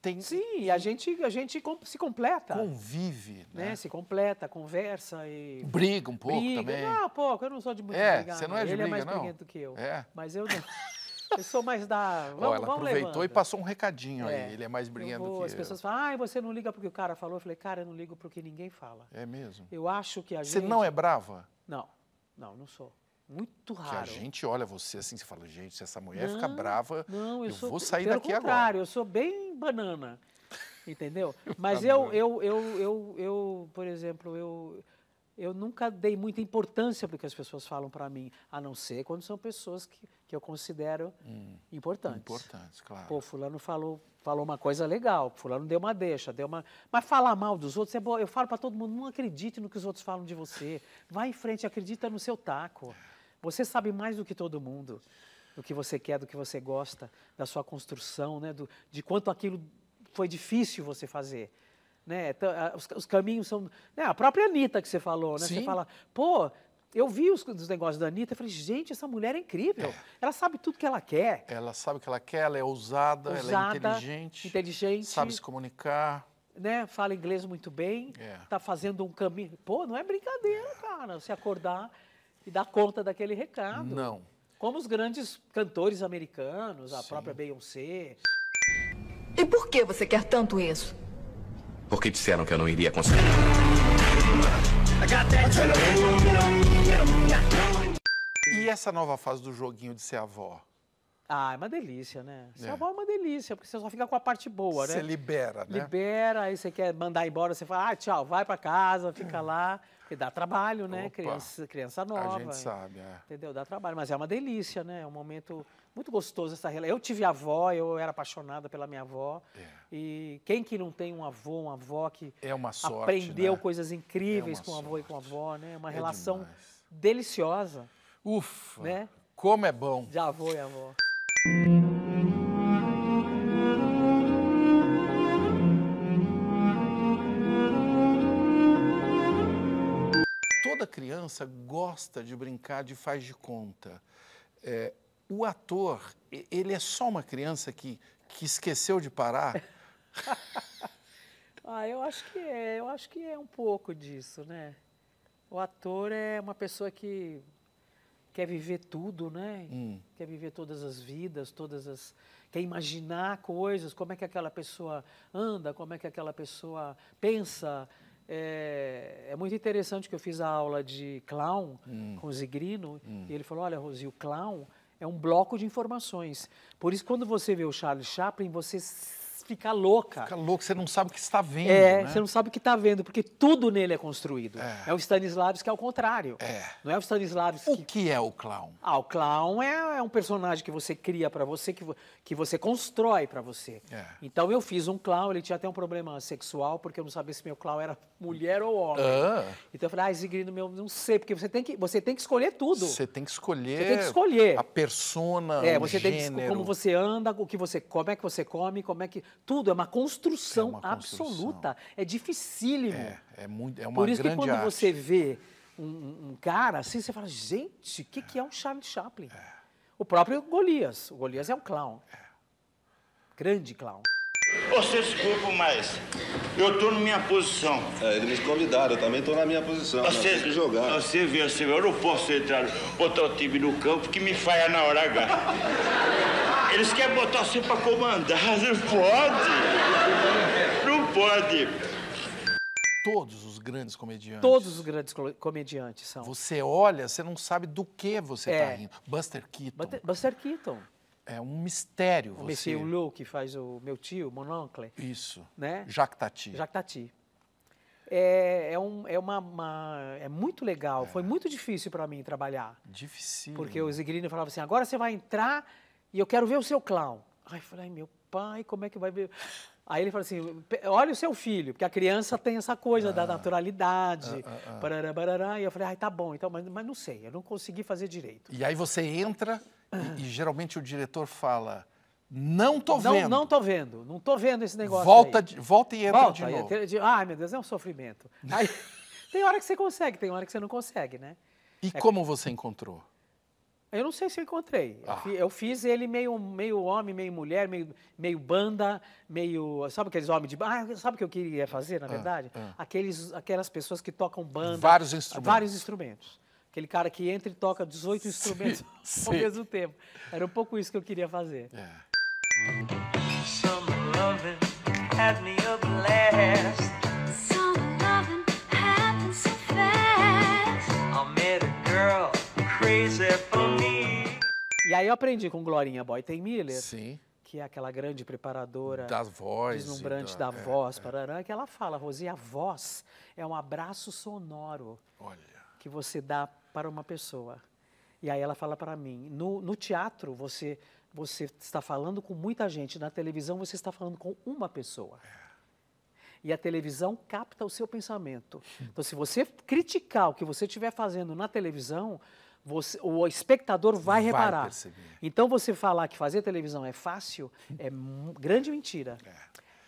tem Sim, a gente, a gente se completa. Convive, né? né? Se completa, conversa e. Briga um pouco briga. também. Ah, pouco, eu não sou de muito é, brigar. Você não né? é de Ele é briga, é mais não? briguento que eu. É. Mas eu não. Eu sou mais da. Vamos, oh, ela vamos aproveitou levando. e passou um recadinho é. aí. Ele é mais briguento vou, que as eu. As pessoas falam, ah, você não liga porque o cara falou. Eu falei, cara, eu não ligo porque ninguém fala. É mesmo? Eu acho que a você gente. Você não é brava? Não, não, não sou. Muito raro. Que a gente olha você assim, você fala, gente, se essa mulher não, fica brava, não, eu, eu sou, vou sair daqui agora. eu sou bem banana. Entendeu? Tá mas eu, eu, eu, eu, eu, por exemplo, eu, eu nunca dei muita importância para o que as pessoas falam para mim, a não ser quando são pessoas que, que eu considero hum, importantes. Importantes, claro. Pô, fulano falou, falou uma coisa legal, fulano deu uma deixa, deu uma... Mas falar mal dos outros é bom. Eu falo para todo mundo, não acredite no que os outros falam de você. Vai em frente, acredita no seu taco. É. Você sabe mais do que todo mundo do que você quer, do que você gosta, da sua construção, né? Do, de quanto aquilo foi difícil você fazer. Né? Então, os, os caminhos são. Né? A própria Anitta que você falou, né? Você fala, pô, eu vi os, os negócios da Anitta e falei, gente, essa mulher é incrível. É. Ela sabe tudo que ela quer. Ela sabe o que ela quer, ela é ousada, ousada ela é inteligente. Inteligente. Sabe se comunicar. Né? Fala inglês muito bem. É. Tá fazendo um caminho. Pô, não é brincadeira, cara, você acordar e dar conta daquele recado. Não. Como os grandes cantores americanos, a Sim. própria Beyoncé. E por que você quer tanto isso? Porque disseram que eu não iria conseguir. E essa nova fase do joguinho de ser avó? Ah, é uma delícia, né? É. Ser é. avó é uma delícia, porque você só fica com a parte boa, né? Você libera, né? Libera, aí você quer mandar embora, você fala, ah, tchau, vai para casa, fica lá. E dá trabalho, né? Opa, criança, criança nova. A gente sabe, é. Entendeu? Dá trabalho, mas é uma delícia, né? É um momento muito gostoso essa relação. Eu tive avó, eu era apaixonada pela minha avó. É. E quem que não tem um avô, uma avó que é uma sorte, aprendeu né? coisas incríveis é com o avô e com a avó, né? Uma é relação demais. deliciosa. Ufa! Né? Como é bom! De avô e avó. criança gosta de brincar de faz de conta. É, o ator, ele é só uma criança que, que esqueceu de parar? ah, eu acho que é, eu acho que é um pouco disso, né? O ator é uma pessoa que quer viver tudo, né? Hum. Quer viver todas as vidas, todas as. quer imaginar coisas, como é que aquela pessoa anda, como é que aquela pessoa pensa, é, é, muito interessante que eu fiz a aula de clown hum. com o Zigrino, hum. e ele falou, olha, Rosi, o clown é um bloco de informações. Por isso, quando você vê o Charles Chaplin, você fica louca. Fica louco, você não sabe o que está vendo. É, né? você não sabe o que está vendo, porque tudo nele é construído. É, é o Stanislavski ao é contrário. É. Não é o Stanislavski. O que... é o clown? Ah, o clown é, é um personagem que você cria para você, que, que você constrói para você. É. Então eu fiz um clown, ele tinha até um problema sexual, porque eu não sabia se meu clown era mulher ou homem. Ah. Então eu falei, ah, Zigrino, meu, não sei, porque você tem que, você tem que escolher tudo. Você tem que escolher. Você tem que escolher. A persona, é, você gênero. tem que como você anda, o que você, como é que você come, como é que tudo, é uma construção, é uma construção. absoluta. É dificílimo. É, é, muito, é uma Por isso grande que quando arte. você vê um, um, cara assim, você fala, gente, o que, é. que é um Charles Chaplin? É. O próprio Golias. O Golias é um clown. É. Grande clown. Você desculpa, mas eu estou na minha posição. É, eles me convidaram, eu também estou na minha posição. Você tem que jogar. Você vê, você assim, vê, eu não posso entrar, botar o time no campo que me falha na hora H. Eles querem botar você assim pra comandar. Não pode. Não pode. Todos os grandes comediantes. Todos os grandes comediantes são. Você olha, você não sabe do que você tá é. tá rindo. Buster Keaton. Buster Keaton. É um mistério o você. O Lou, que faz o meu tio, mononcle. Isso. Né? Jacques Tati. Jacques Tati. É, é, um, é, uma, uma é muito legal. É. Foi muito difícil para mim trabalhar. Difícil. Porque o Zigrino falava assim: agora você vai entrar e eu quero ver o seu clown. Aí eu falei, meu pai, como é que vai ver? Aí ele falou assim, olha o seu filho, porque a criança tem essa coisa ah, da naturalidade, ah, ah, barará, ah. barará. E eu falei, ai, tá bom, então, mas, mas não sei, eu não consegui fazer direito. E aí você entra e, e geralmente o diretor fala, não tô não, vendo. Não tô vendo, não tô vendo esse negócio Volta, de, volta e entra volta, de novo. Entra de, ai, meu Deus, é um sofrimento. Aí, tem hora que você consegue, tem hora que você não consegue, né? E é, como você encontrou? Eu não sei se eu encontrei. Ah. Eu, fiz ele meio, meio homem, meio mulher, meio, meio banda, meio. Sabe aqueles homens de. Ah, sabe o que eu queria fazer, na ah, verdade? Ah, ah. Aqueles, aquelas pessoas que tocam banda. Vários instrumentos. Vários instrumentos. Aquele cara que entra e toca 18 sim, instrumentos sim. ao mesmo tempo. Era um pouco isso que eu queria fazer. É. Some e aí eu aprendi com Glorinha Boyten Miller. Sim. Que é aquela grande preparadora. Da voz. Deslumbrante da, da é, voz, é. Parará, que ela fala, Rosi, a voz é um abraço sonoro. Olha. Que você dá para uma pessoa. E aí ela fala para mim, no, no teatro você, você está falando com muita gente, na televisão você está falando com uma pessoa. É e a televisão capta o seu pensamento. Então, se você criticar o que você estiver fazendo na televisão, você, o espectador vai, vai reparar. Perceber. Então você falar que fazer televisão é fácil é grande mentira.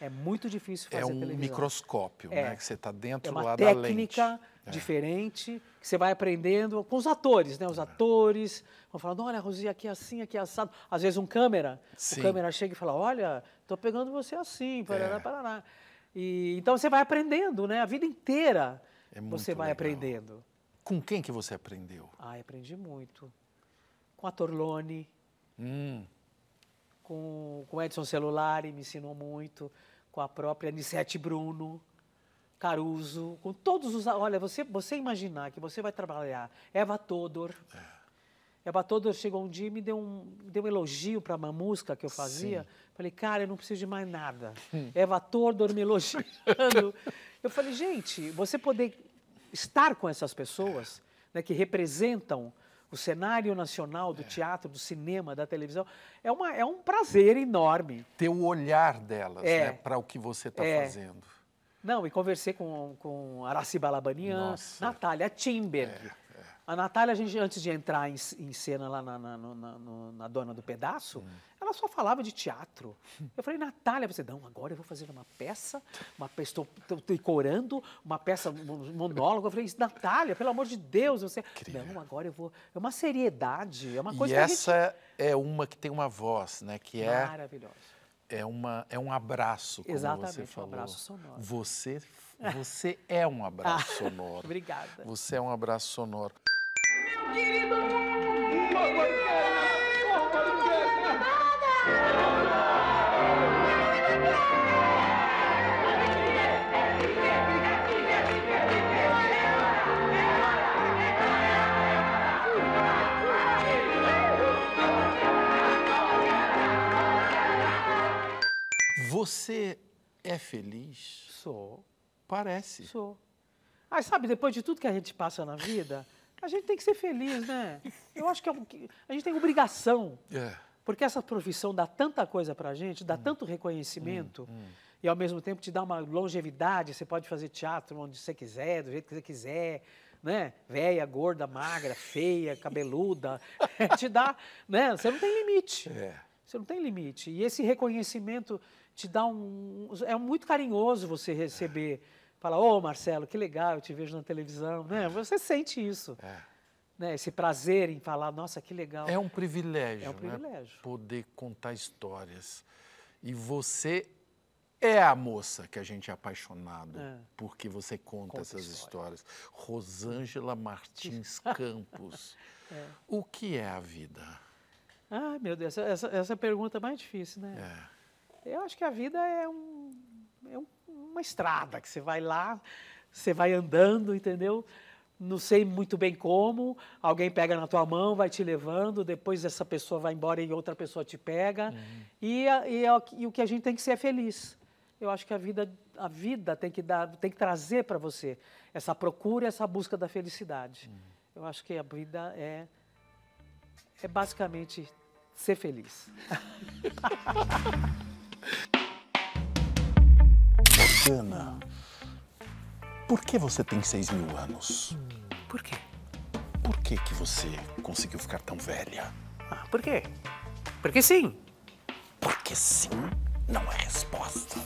É. é. muito difícil é fazer televisão. É um televisão. microscópio, é. né? Que você está dentro é lá da lente. É uma técnica diferente que você vai aprendendo com os atores, né? Os é. atores vão falando, olha, Rosi, aqui é assim, aqui é assado. Às vezes um câmera, Sim. o câmera chega e fala, olha, estou pegando você assim, parará, é. parará. E, então você vai aprendendo, né? A vida inteira é você vai legal. aprendendo. Com quem que você aprendeu? Ah, aprendi muito. Com a Torlone, hum. com, com Edson Celulari, me ensinou muito, com a própria Anissete Bruno, Caruso, com todos os... Olha, você, você imaginar que você vai trabalhar Eva Todor... É. Todor chegou um dia e me deu um, deu um elogio para uma música que eu fazia. Sim. Falei, cara, eu não preciso de mais nada. Hum. Eva Todor me elogiando. eu falei, gente, você poder estar com essas pessoas né, que representam o cenário nacional do é. teatro, do cinema, da televisão, é, uma, é um prazer enorme. Ter o olhar delas é. né, para o que você está é. fazendo. Não, e conversei com, com Araci Balabanian, Nossa. Natália Timberg é. A Natália, a gente, antes de entrar em, em cena lá na, na, na, na, Dona do Pedaço, ela só falava de teatro. Eu falei, Natália, você, não, agora eu vou fazer uma peça, uma estou decorando uma peça, monólogo. Eu falei, Natália, pelo amor de Deus, você. Queria. Não, agora eu vou. É uma seriedade, é uma coisa. E essa gente... é uma que tem uma voz, né? Que é. Maravilhosa. É, uma, é um abraço, como Exatamente, você falou. um abraço sonoro. Você, você é um abraço ah, sonoro. Obrigada. Você é um abraço sonoro. Meu querido mundo! Você é feliz? Sou. Parece. Sou. Mas sabe, depois de tudo que a gente passa na vida. A gente tem que ser feliz, né? Eu acho que é um, a gente tem obrigação. É. Porque essa profissão dá tanta coisa pra gente, dá hum. tanto reconhecimento. Hum, hum. E ao mesmo tempo te dá uma longevidade, você pode fazer teatro onde você quiser, do jeito que você quiser, né? Velha, gorda, magra, feia, cabeluda. te dá, né? Você não tem limite. É. Você não tem limite. E esse reconhecimento te dá um. É muito carinhoso você receber. É fala, ô oh, Marcelo, que legal, eu te vejo na televisão. Né? É. Você sente isso. É. Né? Esse prazer em falar, nossa, que legal. É um privilégio, é um né, privilégio. Né? poder contar histórias. E você é a moça que a gente é apaixonado é. porque você conta, conta essas história. histórias. Rosângela Martins Campos. é. O que é a vida? Ai, ah, meu Deus, essa, essa, essa pergunta é mais difícil, né? É. Eu acho que a vida é um é um, uma estrada que você vai lá, você vai andando, entendeu? Não sei muito bem como, alguém pega na tua mão, vai te levando, depois essa pessoa vai embora e outra pessoa te pega. Uhum. E, e, é e, o que a gente tem que ser é feliz. Eu acho que a vida, a vida tem, que dar, tem que trazer para você essa procura, essa busca da felicidade. Uhum. Eu acho que a vida é, é basicamente ser feliz. Jana, por que você tem 6 mil anos? Por quê? Por que, que você conseguiu ficar tão velha? Ah, por quê? Porque sim. Porque sim não é resposta.